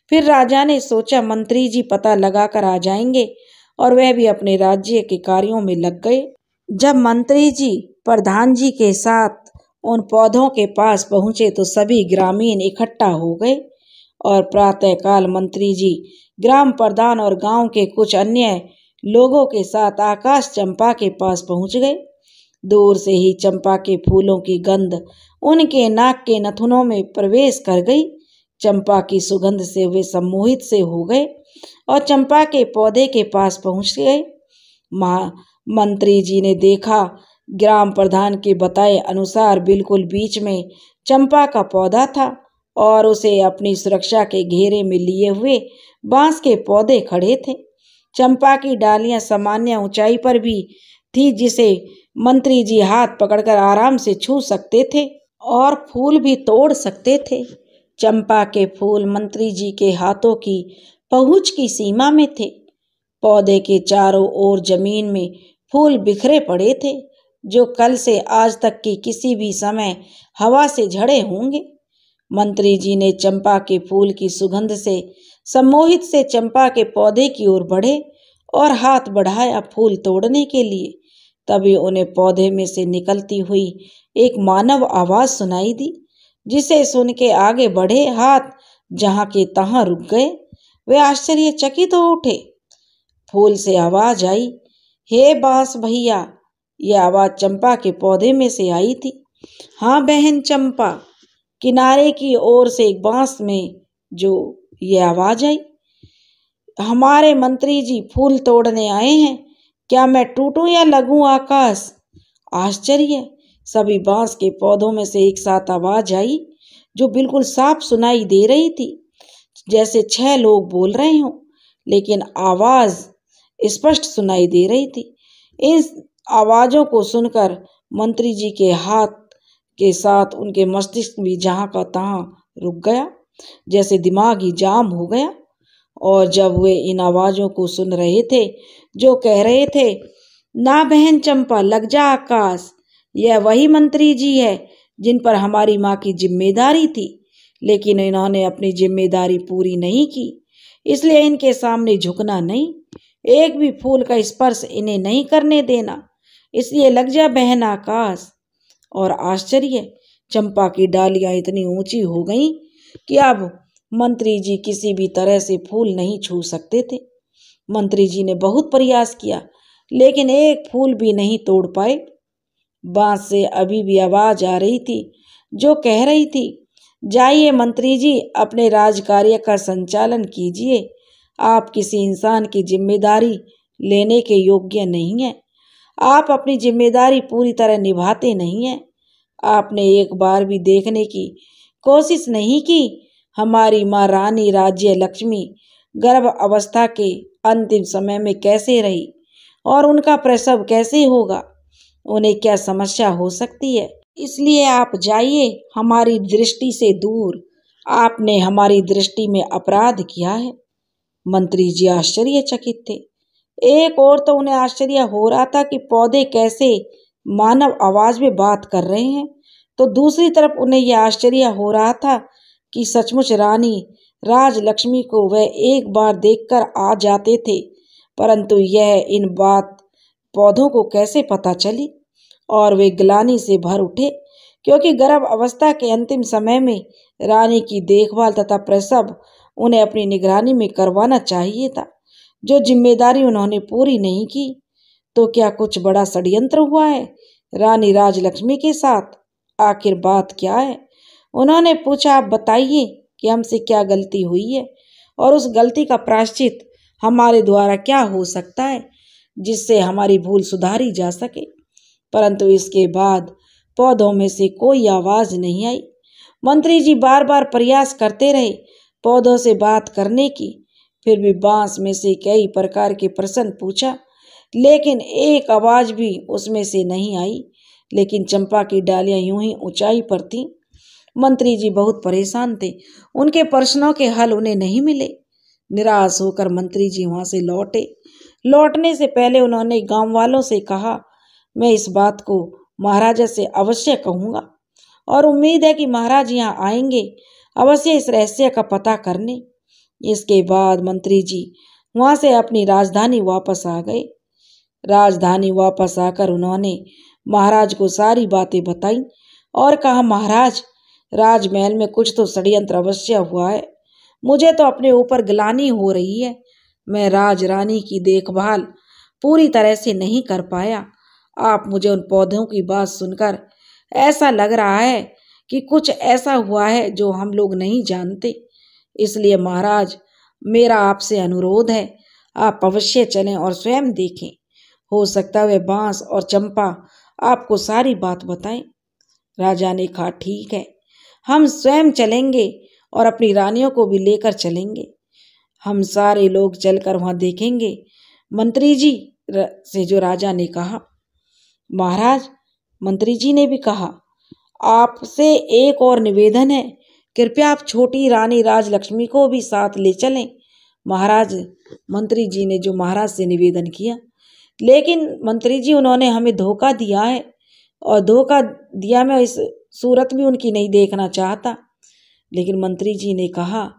फिर राजा ने सोचा मंत्री जी पता लगाकर आ जाएंगे और वह भी अपने राज्य के कार्यों में लग गए जब मंत्री जी प्रधान जी के साथ उन पौधों के पास पहुंचे तो सभी ग्रामीण इकट्ठा हो गए और प्रातःकाल मंत्री जी ग्राम प्रधान और गांव के कुछ अन्य लोगों के साथ आकाश चंपा के पास पहुंच गए दूर से ही चंपा के फूलों की गंध उनके नाक के नथुनों में प्रवेश कर गई चंपा की सुगंध से वे सम्मोहित से हो गए और चंपा के पौधे के पास पहुंच गए महा मंत्री जी ने देखा ग्राम प्रधान के बताए अनुसार बिल्कुल बीच में चंपा का पौधा था और उसे अपनी सुरक्षा के घेरे में लिए हुए बांस के पौधे खड़े थे चंपा की डालियां सामान्य ऊंचाई पर भी थी जिसे मंत्री जी हाथ पकड़कर आराम से छू सकते थे और फूल भी तोड़ सकते थे चंपा के फूल मंत्री जी के हाथों की पहुंच की सीमा में थे पौधे के चारों ओर जमीन में फूल बिखरे पड़े थे जो कल से आज तक की किसी भी समय हवा से झड़े होंगे मंत्री जी ने चंपा के फूल की सुगंध से सम्मोहित से चंपा के पौधे की ओर बढ़े और हाथ बढ़ाया फूल तोड़ने के लिए तभी उन्हें पौधे में से निकलती हुई एक मानव आवाज सुनाई दी जिसे सुन के आगे बढ़े हाथ जहां के तहा रुक गए वे आश्चर्यचकित हो उठे फूल से आवाज आई हे बांस भैया यह आवाज चंपा के पौधे में से आई थी हाँ बहन चंपा किनारे की ओर से एक बांस में जो ये आवाज आई हमारे मंत्री जी फूल तोड़ने आए हैं क्या मैं टूटूं या लगूं आकाश आश्चर्य सभी बांस के पौधों में से एक साथ आवाज आई जो बिल्कुल साफ सुनाई दे रही थी जैसे छह लोग बोल रहे हों लेकिन आवाज स्पष्ट सुनाई दे रही थी इन आवाज़ों को सुनकर मंत्री जी के हाथ के साथ उनके मस्तिष्क भी जहाँ का तहाँ रुक गया जैसे दिमाग ही जाम हो गया और जब वे इन आवाज़ों को सुन रहे थे जो कह रहे थे ना बहन चंपा लग जा आकाश यह वही मंत्री जी है जिन पर हमारी माँ की जिम्मेदारी थी लेकिन इन्होंने अपनी जिम्मेदारी पूरी नहीं की इसलिए इनके सामने झुकना नहीं एक भी फूल का स्पर्श इन्हें नहीं करने देना इसलिए लग जा बहन आकाश और आश्चर्य चंपा की डालियाँ इतनी ऊंची हो गईं कि अब मंत्री जी किसी भी तरह से फूल नहीं छू सकते थे मंत्री जी ने बहुत प्रयास किया लेकिन एक फूल भी नहीं तोड़ पाए बांस से अभी भी आवाज़ आ रही थी जो कह रही थी जाइए मंत्री जी अपने राज कार्य का संचालन कीजिए आप किसी इंसान की जिम्मेदारी लेने के योग्य नहीं हैं आप अपनी जिम्मेदारी पूरी तरह निभाते नहीं हैं आपने एक बार भी देखने की कोशिश नहीं की हमारी माँ रानी राज्य लक्ष्मी गर्भ अवस्था के अंतिम समय में कैसे रही और उनका प्रसव कैसे होगा उन्हें क्या समस्या हो सकती है इसलिए आप जाइए हमारी दृष्टि से दूर आपने हमारी दृष्टि में अपराध किया है मंत्री जी आश्चर्यचकित थे एक और तो उन्हें आश्चर्य हो रहा था कि पौधे कैसे मानव आवाज में बात कर रहे हैं तो दूसरी तरफ उन्हें यह आश्चर्य हो रहा था कि सचमुच रानी राजलक्ष्मी को वह एक बार देखकर आ जाते थे परंतु यह इन बात पौधों को कैसे पता चली और वे ग्लानी से भर उठे क्योंकि गर्भ अवस्था के अंतिम समय में रानी की देखभाल तथा प्रसव उन्हें अपनी निगरानी में करवाना चाहिए था जो जिम्मेदारी उन्होंने पूरी नहीं की तो क्या कुछ बड़ा षडयंत्र हुआ है रानी राजलक्ष्मी के साथ आखिर बात क्या है उन्होंने पूछा आप बताइए कि हमसे क्या गलती हुई है और उस गलती का प्राश्चित हमारे द्वारा क्या हो सकता है जिससे हमारी भूल सुधारी जा सके परंतु इसके बाद पौधों में से कोई आवाज नहीं आई मंत्री जी बार बार प्रयास करते रहे पौधों से बात करने की फिर भी बांस में से कई प्रकार के प्रश्न पूछा लेकिन एक आवाज भी उसमें से नहीं आई लेकिन चंपा की डालियां यूं ही ऊंचाई पर थीं मंत्री जी बहुत परेशान थे उनके प्रश्नों के हल उन्हें नहीं मिले निराश होकर मंत्री जी वहाँ से लौटे लौटने से पहले उन्होंने गांव वालों से कहा मैं इस बात को महाराजा से अवश्य कहूँगा और उम्मीद है कि महाराज यहाँ आएंगे अवश्य इस रहस्य का पता करने इसके बाद मंत्री जी वहाँ से अपनी राजधानी वापस आ गए राजधानी वापस आकर उन्होंने महाराज को सारी बातें बताई और कहा महाराज राजमहल में कुछ तो षडयंत्र अवश्य हुआ है मुझे तो अपने ऊपर ग्लानी हो रही है मैं राज रानी की देखभाल पूरी तरह से नहीं कर पाया आप मुझे उन पौधों की बात सुनकर ऐसा लग रहा है कि कुछ ऐसा हुआ है जो हम लोग नहीं जानते इसलिए महाराज मेरा आपसे अनुरोध है आप अवश्य चलें और स्वयं देखें हो सकता है वह बांस और चंपा आपको सारी बात बताएं राजा ने कहा ठीक है हम स्वयं चलेंगे और अपनी रानियों को भी लेकर चलेंगे हम सारे लोग चलकर वहाँ देखेंगे मंत्री जी से जो राजा ने कहा महाराज मंत्री जी ने भी कहा आपसे एक और निवेदन है कृपया आप छोटी रानी राजलक्ष्मी को भी साथ ले चलें महाराज मंत्री जी ने जो महाराज से निवेदन किया लेकिन मंत्री जी उन्होंने हमें धोखा दिया है और धोखा दिया मैं इस सूरत भी उनकी नहीं देखना चाहता लेकिन मंत्री जी ने कहा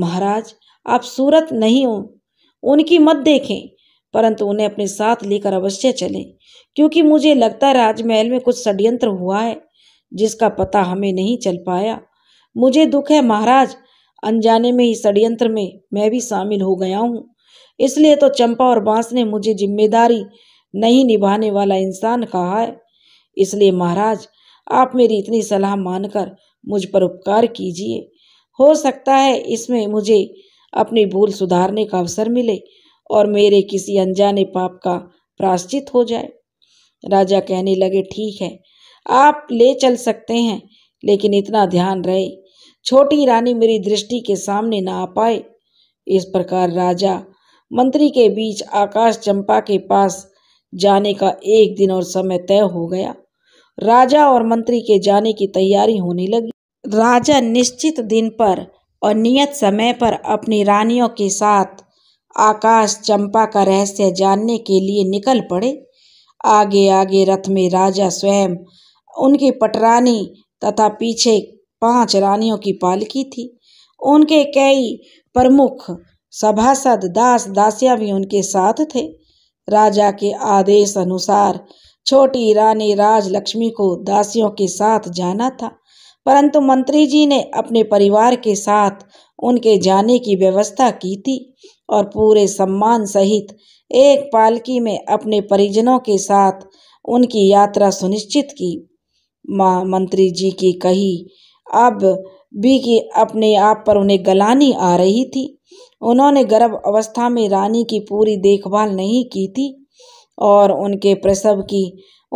महाराज आप सूरत नहीं हो उनकी मत देखें परंतु उन्हें अपने साथ लेकर अवश्य चलें क्योंकि मुझे लगता है राजमहल में कुछ षड्यंत्र हुआ है जिसका पता हमें नहीं चल पाया मुझे दुख है महाराज अनजाने में ही षड्यंत्र में मैं भी शामिल हो गया हूँ इसलिए तो चंपा और बांस ने मुझे जिम्मेदारी नहीं निभाने वाला इंसान कहा है इसलिए महाराज आप मेरी इतनी सलाह मानकर मुझ पर उपकार कीजिए हो सकता है इसमें मुझे अपनी भूल सुधारने का अवसर मिले और मेरे किसी अनजाने पाप का प्राश्चित हो जाए राजा कहने लगे ठीक है आप ले चल सकते हैं लेकिन इतना ध्यान रहे छोटी रानी मेरी दृष्टि के सामने ना आ पाए इस प्रकार राजा मंत्री के बीच आकाश चंपा के पास जाने का एक दिन और समय तय हो गया राजा और मंत्री के जाने की तैयारी होने लगी राजा निश्चित दिन पर और नियत समय पर अपनी रानियों के साथ आकाश चंपा का रहस्य जानने के लिए निकल पड़े आगे आगे रथ में राजा स्वयं उनकी पटरानी तथा पीछे पांच रानियों की पालकी थी उनके कई प्रमुख सभासद दास दासियां भी उनके साथ थे राजा के आदेश अनुसार छोटी रानी राज लक्ष्मी को दासियों के साथ जाना था परंतु मंत्री जी ने अपने परिवार के साथ उनके जाने की व्यवस्था की थी और पूरे सम्मान सहित एक पालकी में अपने परिजनों के साथ उनकी यात्रा सुनिश्चित की माँ मंत्री जी की कही अब बी की अपने आप पर उन्हें गलानी आ रही थी उन्होंने गर्भ अवस्था में रानी की पूरी देखभाल नहीं की थी और उनके प्रसव की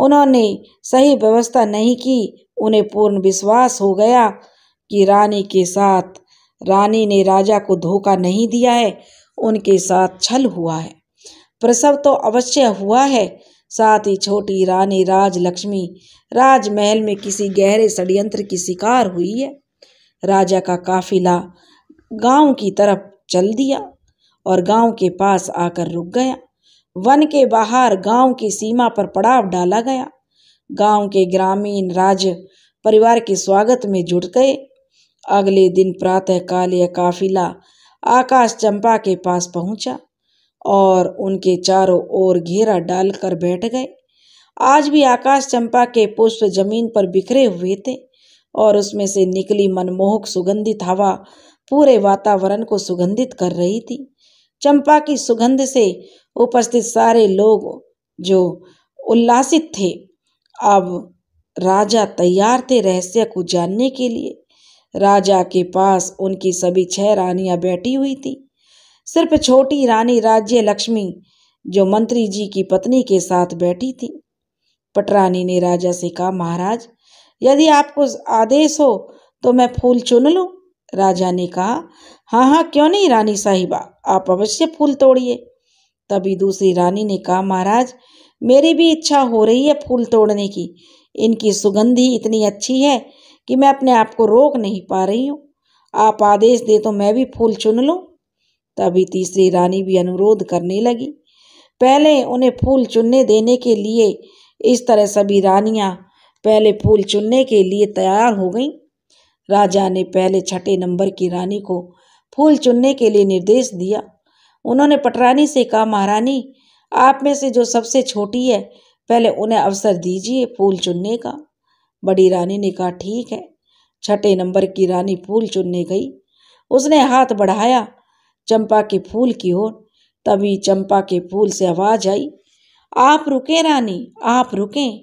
उन्होंने सही व्यवस्था नहीं की उन्हें पूर्ण विश्वास हो गया कि रानी के साथ रानी ने राजा को धोखा नहीं दिया है उनके साथ छल हुआ है प्रसव तो अवश्य हुआ है साथ ही छोटी रानी राज लक्ष्मी राजमहल में किसी गहरे षड्यंत्र की शिकार हुई है राजा का काफिला गांव की तरफ चल दिया और गांव के पास आकर रुक गया वन के बाहर गांव की सीमा पर पड़ाव डाला गया गांव के ग्रामीण राज परिवार के स्वागत में जुट गए अगले दिन प्रातः काल यह काफिला आकाश चंपा के पास पहुंचा और उनके चारों ओर घेरा डालकर बैठ गए आज भी आकाश चंपा के पुष्प जमीन पर बिखरे हुए थे और उसमें से निकली मनमोहक सुगंधित हवा पूरे वातावरण को सुगंधित कर रही थी चंपा की सुगंध से उपस्थित सारे लोग जो उल्लासित थे अब राजा तैयार थे रहस्य को जानने के लिए राजा के पास उनकी सभी छह रानियां बैठी हुई थी सिर्फ छोटी रानी राज्य लक्ष्मी जो मंत्री जी की पत्नी के साथ बैठी थी पटरानी ने राजा से कहा महाराज यदि आपको आदेश हो तो मैं फूल चुन लू राजा ने कहा हाँ हाँ क्यों नहीं रानी साहिबा आप अवश्य फूल तोड़िए तभी दूसरी रानी ने कहा महाराज मेरी भी इच्छा हो रही है फूल तोड़ने की इनकी सुगंधी इतनी अच्छी है कि मैं अपने आप को रोक नहीं पा रही हूँ आप आदेश दे तो मैं भी फूल चुन लूँ तभी तीसरी रानी भी अनुरोध करने लगी पहले उन्हें फूल चुनने देने के लिए इस तरह सभी रानियाँ पहले फूल चुनने के लिए तैयार हो गईं राजा ने पहले छठे नंबर की रानी को फूल चुनने के लिए निर्देश दिया उन्होंने पटरानी से कहा महारानी आप में से जो सबसे छोटी है पहले उन्हें अवसर दीजिए फूल चुनने का बड़ी रानी ने कहा ठीक है छठे नंबर की रानी फूल चुनने गई उसने हाथ बढ़ाया चंपा के फूल की ओर तभी चंपा के फूल से आवाज आई आप रुकें रानी आप रुकें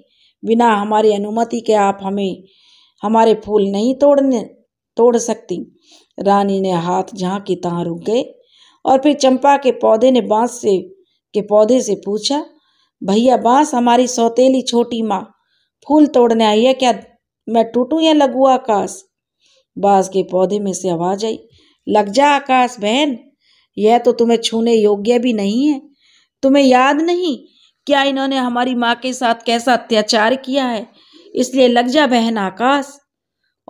बिना हमारी अनुमति के आप हमें हमारे फूल नहीं तोड़ने तोड़ सकती रानी ने हाथ जहाँ की तहाँ रुक गए और फिर चंपा के पौधे ने बांस से के पौधे से पूछा भैया बांस हमारी सौतेली छोटी माँ फूल तोड़ने आई है क्या मैं टूटूँ या लगू आकाश बांस के पौधे में से आवाज आई लग जा आकाश बहन यह तो तुम्हें छूने योग्य भी नहीं है तुम्हें याद नहीं क्या इन्होंने हमारी माँ के साथ कैसा अत्याचार किया है इसलिए लग जा बहन आकाश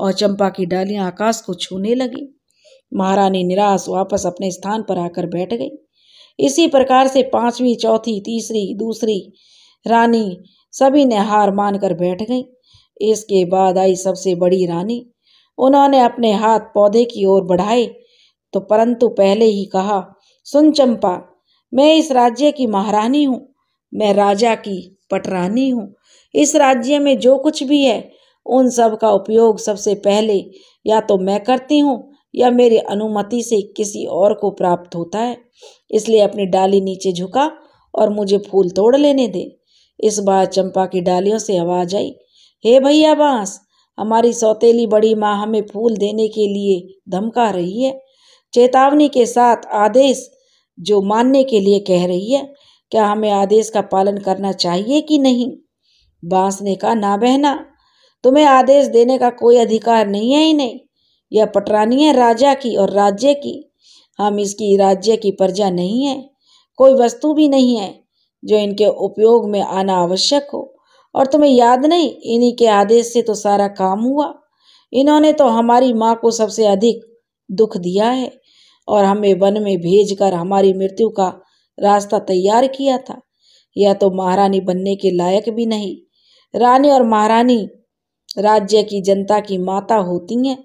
और चंपा की डालियां आकाश को छूने लगी महारानी निराश वापस अपने स्थान पर आकर बैठ गई इसी प्रकार से पांचवी चौथी तीसरी दूसरी रानी सभी ने हार मानकर बैठ गईं इसके बाद आई सबसे बड़ी रानी उन्होंने अपने हाथ पौधे की ओर बढ़ाए तो परंतु पहले ही कहा सुन चंपा मैं इस राज्य की महारानी हूँ मैं राजा की पटरानी हूँ इस राज्य में जो कुछ भी है उन सब का उपयोग सबसे पहले या तो मैं करती हूँ या मेरी अनुमति से किसी और को प्राप्त होता है इसलिए अपनी डाली नीचे झुका और मुझे फूल तोड़ लेने दे इस बार चंपा की डालियों से आवाज आई हे भैया बांस हमारी सौतेली बड़ी माँ हमें फूल देने के लिए धमका रही है चेतावनी के साथ आदेश जो मानने के लिए कह रही है क्या हमें आदेश का पालन करना चाहिए कि नहीं बांस ने कहा ना बहना तुम्हें आदेश देने का कोई अधिकार नहीं है ही नहीं यह पटरानी है राजा की और राज्य की हम इसकी राज्य की प्रजा नहीं है कोई वस्तु भी नहीं है जो इनके उपयोग में आना आवश्यक हो और तुम्हें याद नहीं इन्हीं के आदेश से तो सारा काम हुआ इन्होंने तो हमारी माँ को सबसे अधिक दुख दिया है और हमें वन में भेजकर हमारी मृत्यु का रास्ता तैयार किया था यह तो महारानी बनने के लायक भी नहीं रानी और महारानी राज्य की जनता की माता होती हैं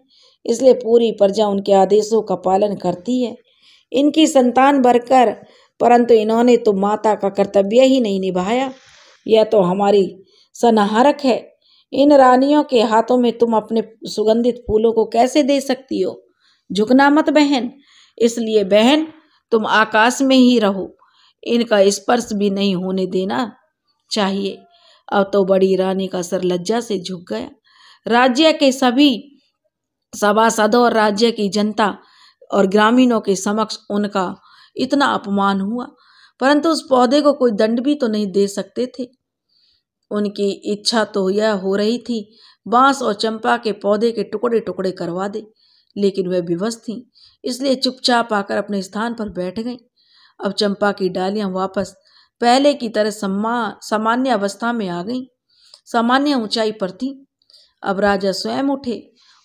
इसलिए पूरी प्रजा उनके आदेशों का पालन करती है इनकी संतान भरकर परंतु इन्होंने तो माता का कर्तव्य ही नहीं निभाया यह तो हमारी सनहारक है इन रानियों के हाथों में तुम अपने सुगंधित फूलों को कैसे दे सकती हो झुकना मत बहन इसलिए बहन तुम आकाश में ही रहो इनका स्पर्श भी नहीं होने देना चाहिए अब तो बड़ी रानी का सर लज्जा से झुक गया राज्य के सभी सभासदों और राज्य की जनता और ग्रामीणों के समक्ष उनका इतना अपमान हुआ परंतु उस पौधे को कोई दंड भी तो नहीं दे सकते थे उनकी इच्छा तो यह हो रही थी बांस और चंपा के पौधे के टुकड़े टुकड़े करवा दे लेकिन वह विवश थी इसलिए चुपचाप आकर अपने स्थान पर बैठ गई अब चंपा की डालियां वापस पहले की तरह सम्मा सामान्य अवस्था में आ गईं सामान्य ऊंचाई पर थी अब राजा स्वयं उठे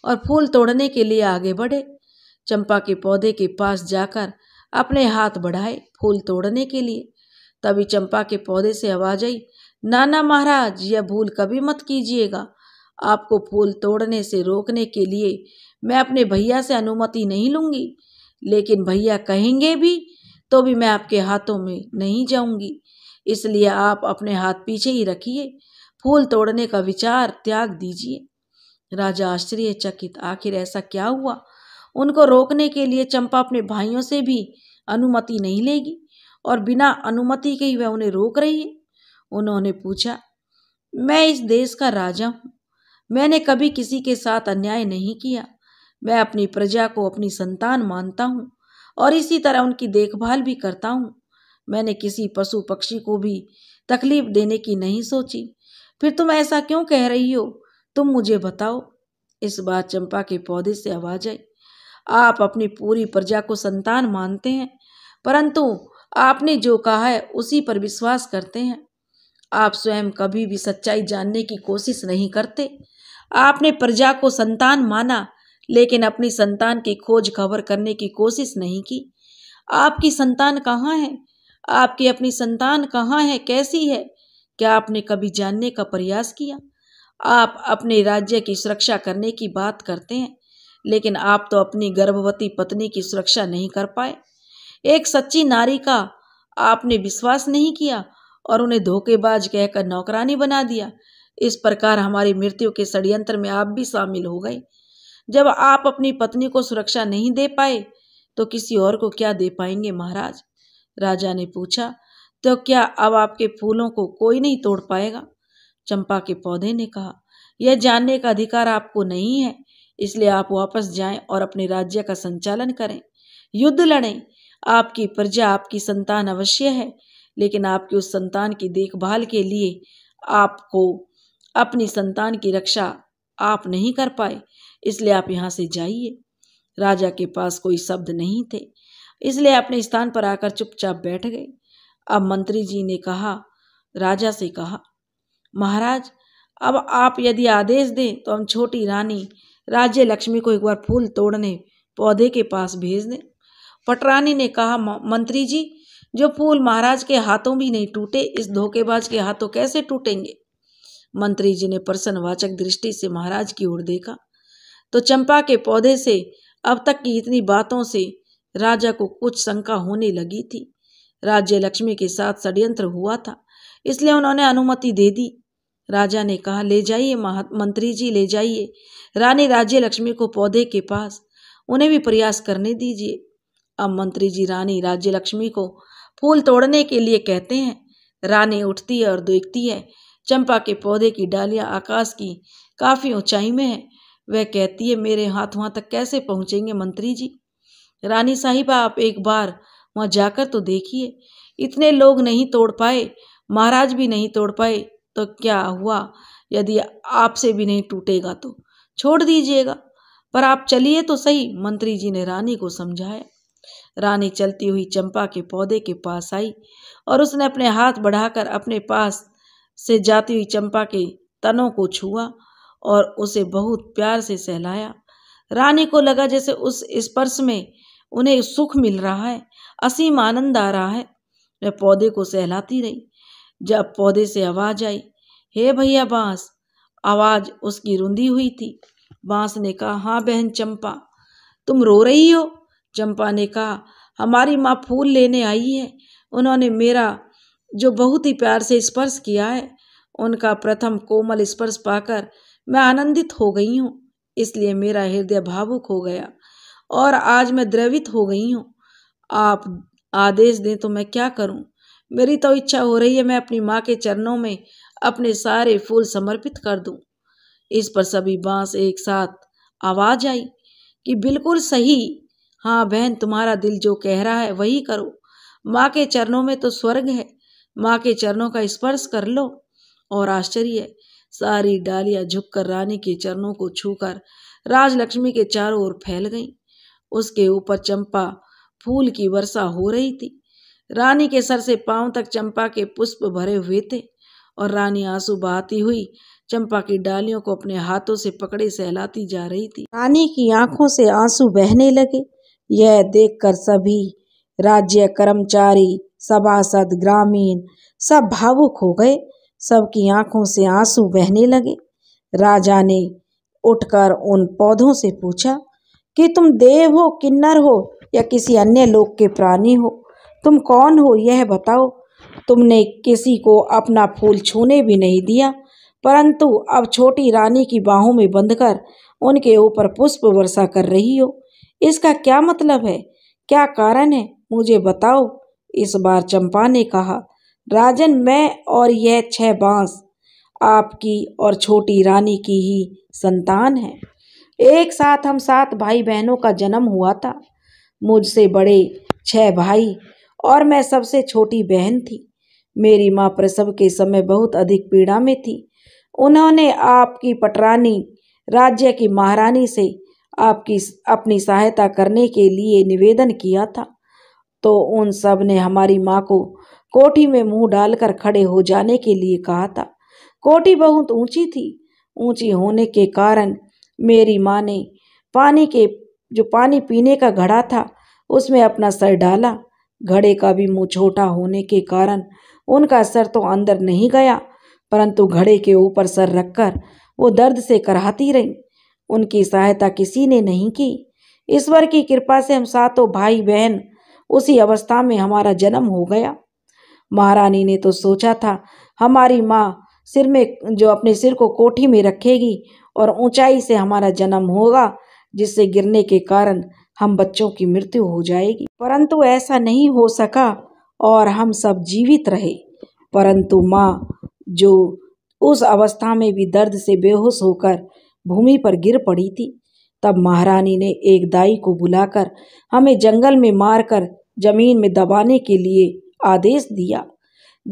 और फूल तोड़ने के लिए आगे बढ़े चंपा के पौधे के पास जाकर अपने हाथ बढ़ाए फूल तोड़ने के लिए तभी चंपा के पौधे से आवाज आई नाना महाराज यह भूल कभी मत कीजिएगा आपको फूल तोड़ने से रोकने के लिए मैं अपने भैया से अनुमति नहीं लूँगी लेकिन भैया कहेंगे भी तो भी मैं आपके हाथों में नहीं जाऊँगी इसलिए आप अपने हाथ पीछे ही रखिए फूल तोड़ने का विचार त्याग दीजिए राजा आश्चर्यचकित आखिर ऐसा क्या हुआ उनको रोकने के लिए चंपा अपने भाइयों से भी अनुमति नहीं लेगी और बिना अनुमति के ही वह उन्हें रोक रही है उन्होंने पूछा मैं इस देश का राजा हूँ मैंने कभी किसी के साथ अन्याय नहीं किया मैं अपनी प्रजा को अपनी संतान मानता हूँ और इसी तरह उनकी देखभाल भी करता हूँ मैंने किसी पशु पक्षी को भी तकलीफ देने की नहीं सोची फिर तुम ऐसा क्यों कह रही हो तुम मुझे बताओ इस बार चंपा के पौधे से आवाज आई आप अपनी पूरी प्रजा को संतान मानते हैं परंतु आपने जो कहा है उसी पर विश्वास करते हैं आप स्वयं कभी भी सच्चाई जानने की कोशिश नहीं करते आपने प्रजा को संतान माना लेकिन अपनी संतान की खोज खबर करने की कोशिश नहीं की आपकी संतान कहाँ है आपकी अपनी संतान कहाँ है कैसी है क्या आपने कभी जानने का प्रयास किया आप अपने राज्य की सुरक्षा करने की बात करते हैं लेकिन आप तो अपनी गर्भवती पत्नी की सुरक्षा नहीं कर पाए एक सच्ची नारी का आपने विश्वास नहीं किया और उन्हें धोखेबाज कहकर नौकरानी बना दिया इस प्रकार हमारी मृत्यु के षड्यंत्र में आप भी शामिल हो गए जब आप अपनी पत्नी को सुरक्षा नहीं दे पाए तो किसी और को क्या दे पाएंगे महाराज राजा ने पूछा तो क्या अब आपके फूलों को कोई नहीं तोड़ पाएगा चंपा के पौधे ने कहा यह जानने का अधिकार आपको नहीं है इसलिए आप वापस जाएं और अपने राज्य का संचालन करें युद्ध लड़ें आपकी प्रजा आपकी संतान अवश्य है लेकिन आपकी उस संतान की देखभाल के लिए आपको अपनी संतान की रक्षा आप नहीं कर पाए इसलिए आप यहाँ से जाइए राजा के पास कोई शब्द नहीं थे इसलिए अपने स्थान पर आकर चुपचाप बैठ गए अब मंत्री जी ने कहा राजा से कहा महाराज अब आप यदि आदेश दें तो हम छोटी रानी राज्य लक्ष्मी को एक बार फूल तोड़ने पौधे के पास भेज दें पटरानी ने कहा मंत्री जी जो फूल महाराज के हाथों भी नहीं टूटे इस धोखेबाज के हाथों कैसे टूटेंगे मंत्री जी ने प्रसन्नवाचक दृष्टि से महाराज की ओर देखा तो चंपा के पौधे से अब तक की इतनी बातों से राजा को कुछ शंका होने लगी थी राज्य लक्ष्मी के साथ षड्यंत्र हुआ था इसलिए उन्होंने अनुमति दे दी राजा ने कहा ले जाइए मंत्री जी ले जाइए रानी राज्य लक्ष्मी को पौधे के पास उन्हें भी प्रयास करने दीजिए अब मंत्री जी रानी राज्य लक्ष्मी को फूल तोड़ने के लिए कहते हैं रानी उठती है और देखती है चंपा के पौधे की डालियाँ आकाश की काफ़ी ऊंचाई में है वह कहती है मेरे हाथ वहाँ तक कैसे पहुँचेंगे मंत्री जी रानी साहिबा आप एक बार वहाँ जाकर तो देखिए इतने लोग नहीं तोड़ पाए महाराज भी नहीं तोड़ पाए तो क्या हुआ यदि आपसे भी नहीं टूटेगा तो छोड़ दीजिएगा पर आप चलिए तो सही मंत्री जी ने रानी को समझाया रानी चलती हुई चंपा के पौधे के पास आई और उसने अपने हाथ बढ़ाकर अपने पास से जाती हुई चंपा के तनों को छुआ और उसे बहुत प्यार से सहलाया रानी को लगा जैसे उस स्पर्श में उन्हें सुख मिल रहा है असीम आनंद आ रहा है वह पौधे को सहलाती रही जब पौधे से आवाज़ आई हे भैया बाँस आवाज़ उसकी रुंधी हुई थी बाँस ने कहा हाँ बहन चंपा तुम रो रही हो चंपा ने कहा हमारी माँ फूल लेने आई है उन्होंने मेरा जो बहुत ही प्यार से स्पर्श किया है उनका प्रथम कोमल स्पर्श पाकर मैं आनंदित हो गई हूँ इसलिए मेरा हृदय भावुक हो गया और आज मैं द्रवित हो गई हूँ आप आदेश दें तो मैं क्या करूँ मेरी तो इच्छा हो रही है मैं अपनी माँ के चरणों में अपने सारे फूल समर्पित कर दूँ इस पर सभी बाँस एक साथ आवाज आई कि बिल्कुल सही हाँ बहन तुम्हारा दिल जो कह रहा है वही करो माँ के चरणों में तो स्वर्ग है माँ के चरणों का स्पर्श कर लो और आश्चर्य सारी डालियाँ झुककर रानी के चरणों को छूकर राजलक्ष्मी के चारों ओर फैल गईं उसके ऊपर चंपा फूल की वर्षा हो रही थी रानी के सर से पांव तक चंपा के पुष्प भरे हुए थे और रानी आंसू बहाती हुई चंपा की डालियों को अपने हाथों से पकड़े सहलाती जा रही थी रानी की आंखों से आंसू बहने लगे यह देखकर सभी राज्य कर्मचारी सभासद ग्रामीण सब भावुक हो गए सबकी आंखों से आंसू बहने लगे राजा ने उठकर उन पौधों से पूछा कि तुम देव हो किन्नर हो या किसी अन्य लोक के प्राणी हो तुम कौन हो यह बताओ तुमने किसी को अपना फूल छूने भी नहीं दिया परंतु अब छोटी रानी की बाहों में बंधकर उनके ऊपर पुष्प वर्षा कर रही हो इसका क्या मतलब है क्या कारण है मुझे बताओ इस बार चंपा ने कहा राजन मैं और यह छह बांस आपकी और छोटी रानी की ही संतान है एक साथ हम सात भाई बहनों का जन्म हुआ था मुझसे बड़े छह भाई और मैं सबसे छोटी बहन थी मेरी माँ प्रसव के समय बहुत अधिक पीड़ा में थी उन्होंने आपकी पटरानी राज्य की महारानी से आपकी अपनी सहायता करने के लिए निवेदन किया था तो उन सब ने हमारी माँ को कोठी में मुंह डालकर खड़े हो जाने के लिए कहा था कोठी बहुत ऊंची थी ऊंची होने के कारण मेरी माँ ने पानी के जो पानी पीने का घड़ा था उसमें अपना सर डाला घड़े का भी मुंह छोटा होने के कारण उनका सर तो अंदर नहीं गया परंतु घड़े के ऊपर सर रखकर वो दर्द से कराहती रही उनकी सहायता किसी ने नहीं की ईश्वर की कृपा से हम सातों भाई बहन उसी अवस्था में हमारा जन्म हो गया महारानी ने तो सोचा था हमारी माँ सिर में जो अपने सिर को कोठी में रखेगी और ऊंचाई से हमारा जन्म होगा जिससे गिरने के कारण हम बच्चों की मृत्यु हो जाएगी परंतु ऐसा नहीं हो सका और हम सब जीवित रहे परंतु माँ जो उस अवस्था में भी दर्द से बेहोश होकर भूमि पर गिर पड़ी थी तब महारानी ने एक दाई को बुलाकर हमें जंगल में मारकर जमीन में दबाने के लिए आदेश दिया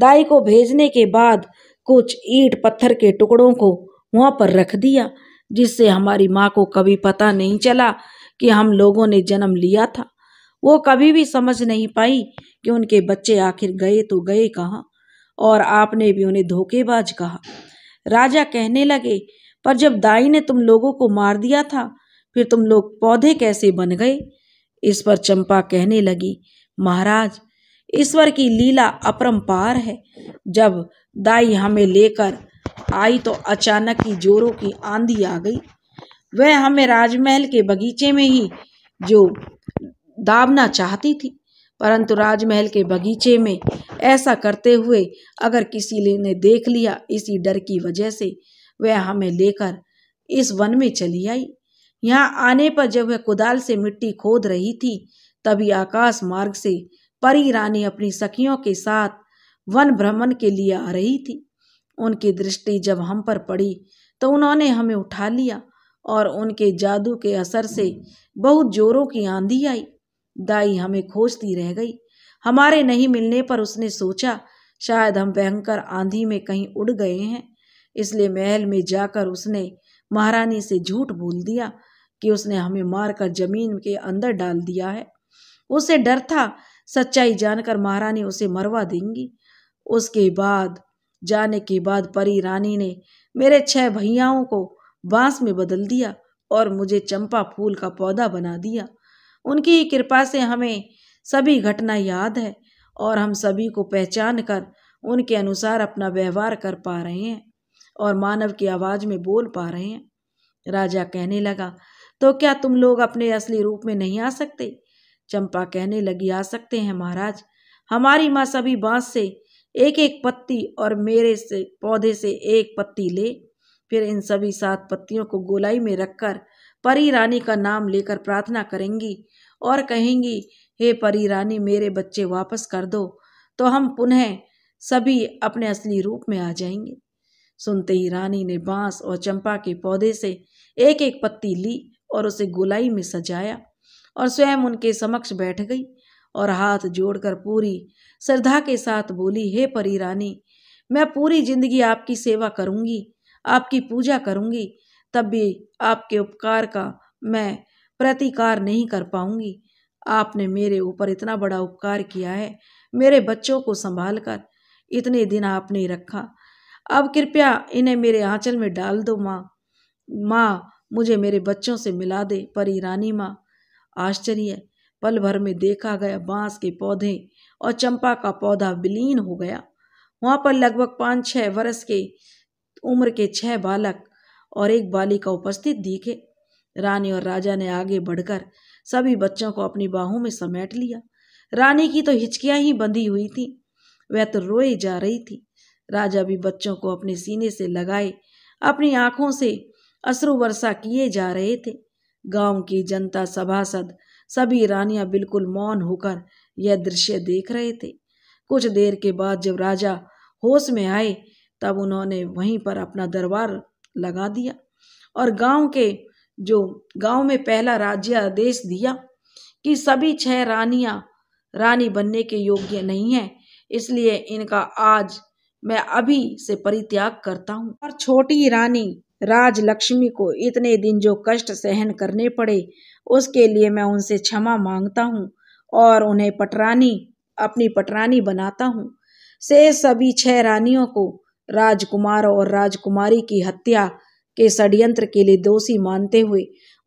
दाई को भेजने के बाद कुछ ईंट पत्थर के टुकड़ों को वहाँ पर रख दिया जिससे हमारी माँ को कभी पता नहीं चला कि हम लोगों ने जन्म लिया था वो कभी भी समझ नहीं पाई कि उनके बच्चे आखिर गए तो गए कहाँ और आपने भी उन्हें धोखेबाज कहा राजा कहने लगे पर जब दाई ने तुम लोगों को मार दिया था फिर तुम लोग पौधे कैसे बन गए इस पर चंपा कहने लगी महाराज ईश्वर की लीला अपरम्पार है जब दाई हमें लेकर आई तो अचानक ही जोरों की आंधी आ गई वह हमें राजमहल के बगीचे में ही जो दाबना चाहती थी परंतु राजमहल के बगीचे में ऐसा करते हुए अगर किसी ने देख लिया इसी डर की वजह से वह हमें लेकर इस वन में चली आई यहाँ आने पर जब वह कुदाल से मिट्टी खोद रही थी तभी आकाश मार्ग से परी रानी अपनी सखियों के साथ वन भ्रमण के लिए आ रही थी उनकी दृष्टि जब हम पर पड़ी तो उन्होंने हमें उठा लिया और उनके जादू के असर से बहुत जोरों की आंधी आई दाई हमें खोजती रह गई हमारे नहीं मिलने पर उसने सोचा शायद हम भयंकर आंधी में कहीं उड़ गए हैं इसलिए महल में जाकर उसने महारानी से झूठ बोल दिया कि उसने हमें मारकर जमीन के अंदर डाल दिया है उसे डर था सच्चाई जानकर महारानी उसे मरवा देंगी उसके बाद जाने के बाद परी रानी ने मेरे छह भैयाओं को बाँस में बदल दिया और मुझे चंपा फूल का पौधा बना दिया उनकी कृपा से हमें सभी घटना याद है और हम सभी को पहचान कर उनके अनुसार अपना व्यवहार कर पा रहे हैं और मानव की आवाज़ में बोल पा रहे हैं राजा कहने लगा तो क्या तुम लोग अपने असली रूप में नहीं आ सकते चंपा कहने लगी आ सकते हैं महाराज हमारी माँ सभी बाँस से एक एक पत्ती और मेरे से पौधे से एक पत्ती ले फिर इन सभी सात पत्तियों को गोलाई में रखकर परी रानी का नाम लेकर प्रार्थना करेंगी और कहेंगी हे परी रानी मेरे बच्चे वापस कर दो तो हम पुनः सभी अपने असली रूप में आ जाएंगे सुनते ही रानी ने बांस और चंपा के पौधे से एक एक पत्ती ली और उसे गोलाई में सजाया और स्वयं उनके समक्ष बैठ गई और हाथ जोड़कर पूरी श्रद्धा के साथ बोली हे परी रानी मैं पूरी जिंदगी आपकी सेवा करूंगी आपकी पूजा करूँगी तब भी आपके उपकार का मैं प्रतिकार नहीं कर पाऊंगी आपने मेरे ऊपर इतना बड़ा उपकार किया है मेरे बच्चों को संभाल कर इतने दिन आपने रखा अब कृपया इन्हें मेरे आंचल में डाल दो माँ माँ मुझे मेरे बच्चों से मिला दे परी रानी माँ आश्चर्य पल भर में देखा गया बांस के पौधे और चंपा का पौधा विलीन हो गया वहाँ पर लगभग पाँच छः वर्ष के उम्र के छह बालक और एक बालिका उपस्थित दिखे रानी और राजा ने आगे बढ़कर सभी बच्चों को अपनी बाहों में समेट लिया रानी की तो हिचकियां ही बंधी हुई थी वह तो रोए जा रही थी राजा भी बच्चों को अपने सीने से लगाए अपनी आंखों से अश्रु वर्षा किए जा रहे थे गांव की जनता सभासद सभी रानियां बिल्कुल मौन होकर यह दृश्य देख रहे थे कुछ देर के बाद जब राजा होश में आए तब उन्होंने वहीं पर अपना दरबार लगा दिया और गांव के जो गांव में पहला राज्य आदेश दिया कि सभी छह रानियां रानी बनने के योग्य नहीं हैं इसलिए इनका आज मैं अभी से परित्याग करता हूँ और छोटी रानी राज लक्ष्मी को इतने दिन जो कष्ट सहन करने पड़े उसके लिए मैं उनसे क्षमा मांगता हूँ और उन्हें पटरानी अपनी पटरानी बनाता हूँ से सभी छह रानियों को राजकुमार और राजकुमारी की हत्या के षड्यंत्र के लिए दोषी मानते हुए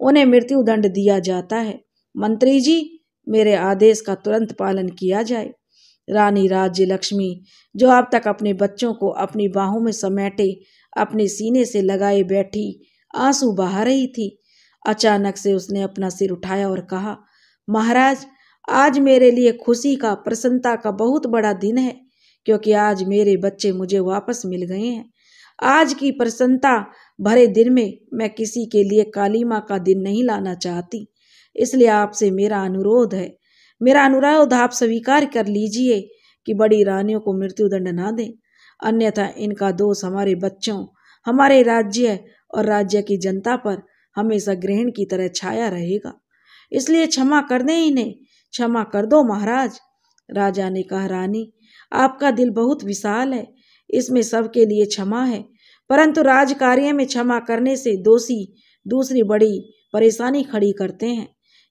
उन्हें मृत्यु दंड दिया जाता है मंत्री जी मेरे आदेश का तुरंत पालन किया जाए रानी राज्य लक्ष्मी जो अब तक अपने बच्चों को अपनी बाहों में समेटे अपने सीने से लगाए बैठी आंसू बहा रही थी अचानक से उसने अपना सिर उठाया और कहा महाराज आज मेरे लिए खुशी का प्रसन्नता का बहुत बड़ा दिन है क्योंकि आज मेरे बच्चे मुझे वापस मिल गए हैं आज की प्रसन्नता भरे दिन में मैं किसी के लिए कालीमा का दिन नहीं लाना चाहती इसलिए आपसे मेरा अनुरोध है मेरा अनुरोध आप स्वीकार कर लीजिए कि बड़ी रानियों को मृत्युदंड ना दें अन्यथा इनका दोष हमारे बच्चों हमारे राज्य और राज्य की जनता पर हमेशा ग्रहण की तरह छाया रहेगा इसलिए क्षमा कर दें इन्हें क्षमा कर दो महाराज राजा ने कहा रानी आपका दिल बहुत विशाल है इसमें सबके लिए क्षमा है परंतु राजकार्य में क्षमा करने से दोषी दूसरी बड़ी परेशानी खड़ी करते हैं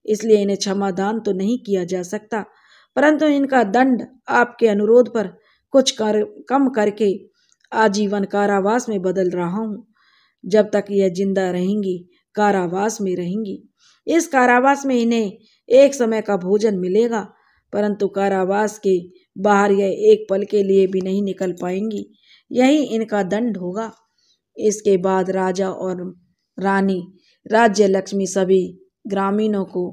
इसलिए इन्हें क्षमा दान तो नहीं किया जा सकता परंतु इनका दंड आपके अनुरोध पर कुछ कर कम करके आजीवन कारावास में बदल रहा हूँ जब तक यह जिंदा रहेंगी कारावास में रहेंगी इस कारावास में इन्हें एक समय का भोजन मिलेगा परंतु कारावास के बाहर यह एक पल के लिए भी नहीं निकल पाएंगी यही इनका दंड होगा इसके बाद राजा और रानी राज्य लक्ष्मी सभी ग्रामीणों को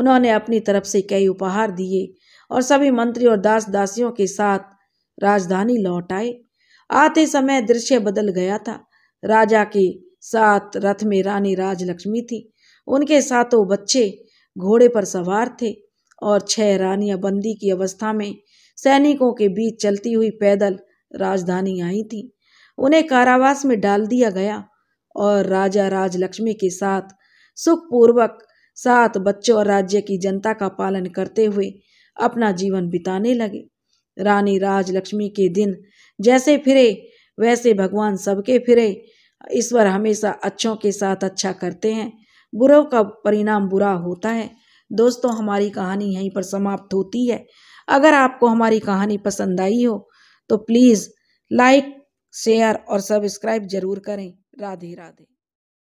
उन्होंने अपनी तरफ से कई उपहार दिए और सभी मंत्री और दास दासियों के साथ राजधानी लौट आए आते समय दृश्य बदल गया था राजा के साथ रथ में रानी राजलक्ष्मी थी उनके सातों बच्चे घोड़े पर सवार थे और छह रानियां बंदी की अवस्था में सैनिकों के बीच चलती हुई पैदल राजधानी आई थी उन्हें कारावास में डाल दिया गया और राजा राजलक्ष्मी के साथ सुखपूर्वक सात बच्चों और राज्य की जनता का पालन करते हुए अपना जीवन बिताने लगे रानी राजलक्ष्मी के दिन जैसे फिरे वैसे भगवान सबके फिरे ईश्वर हमेशा अच्छों के साथ अच्छा करते हैं बुरों का परिणाम बुरा होता है दोस्तों हमारी कहानी यहीं पर समाप्त होती है अगर आपको हमारी कहानी पसंद आई हो तो प्लीज़ लाइक शेयर और सब्सक्राइब जरूर करें राधे राधे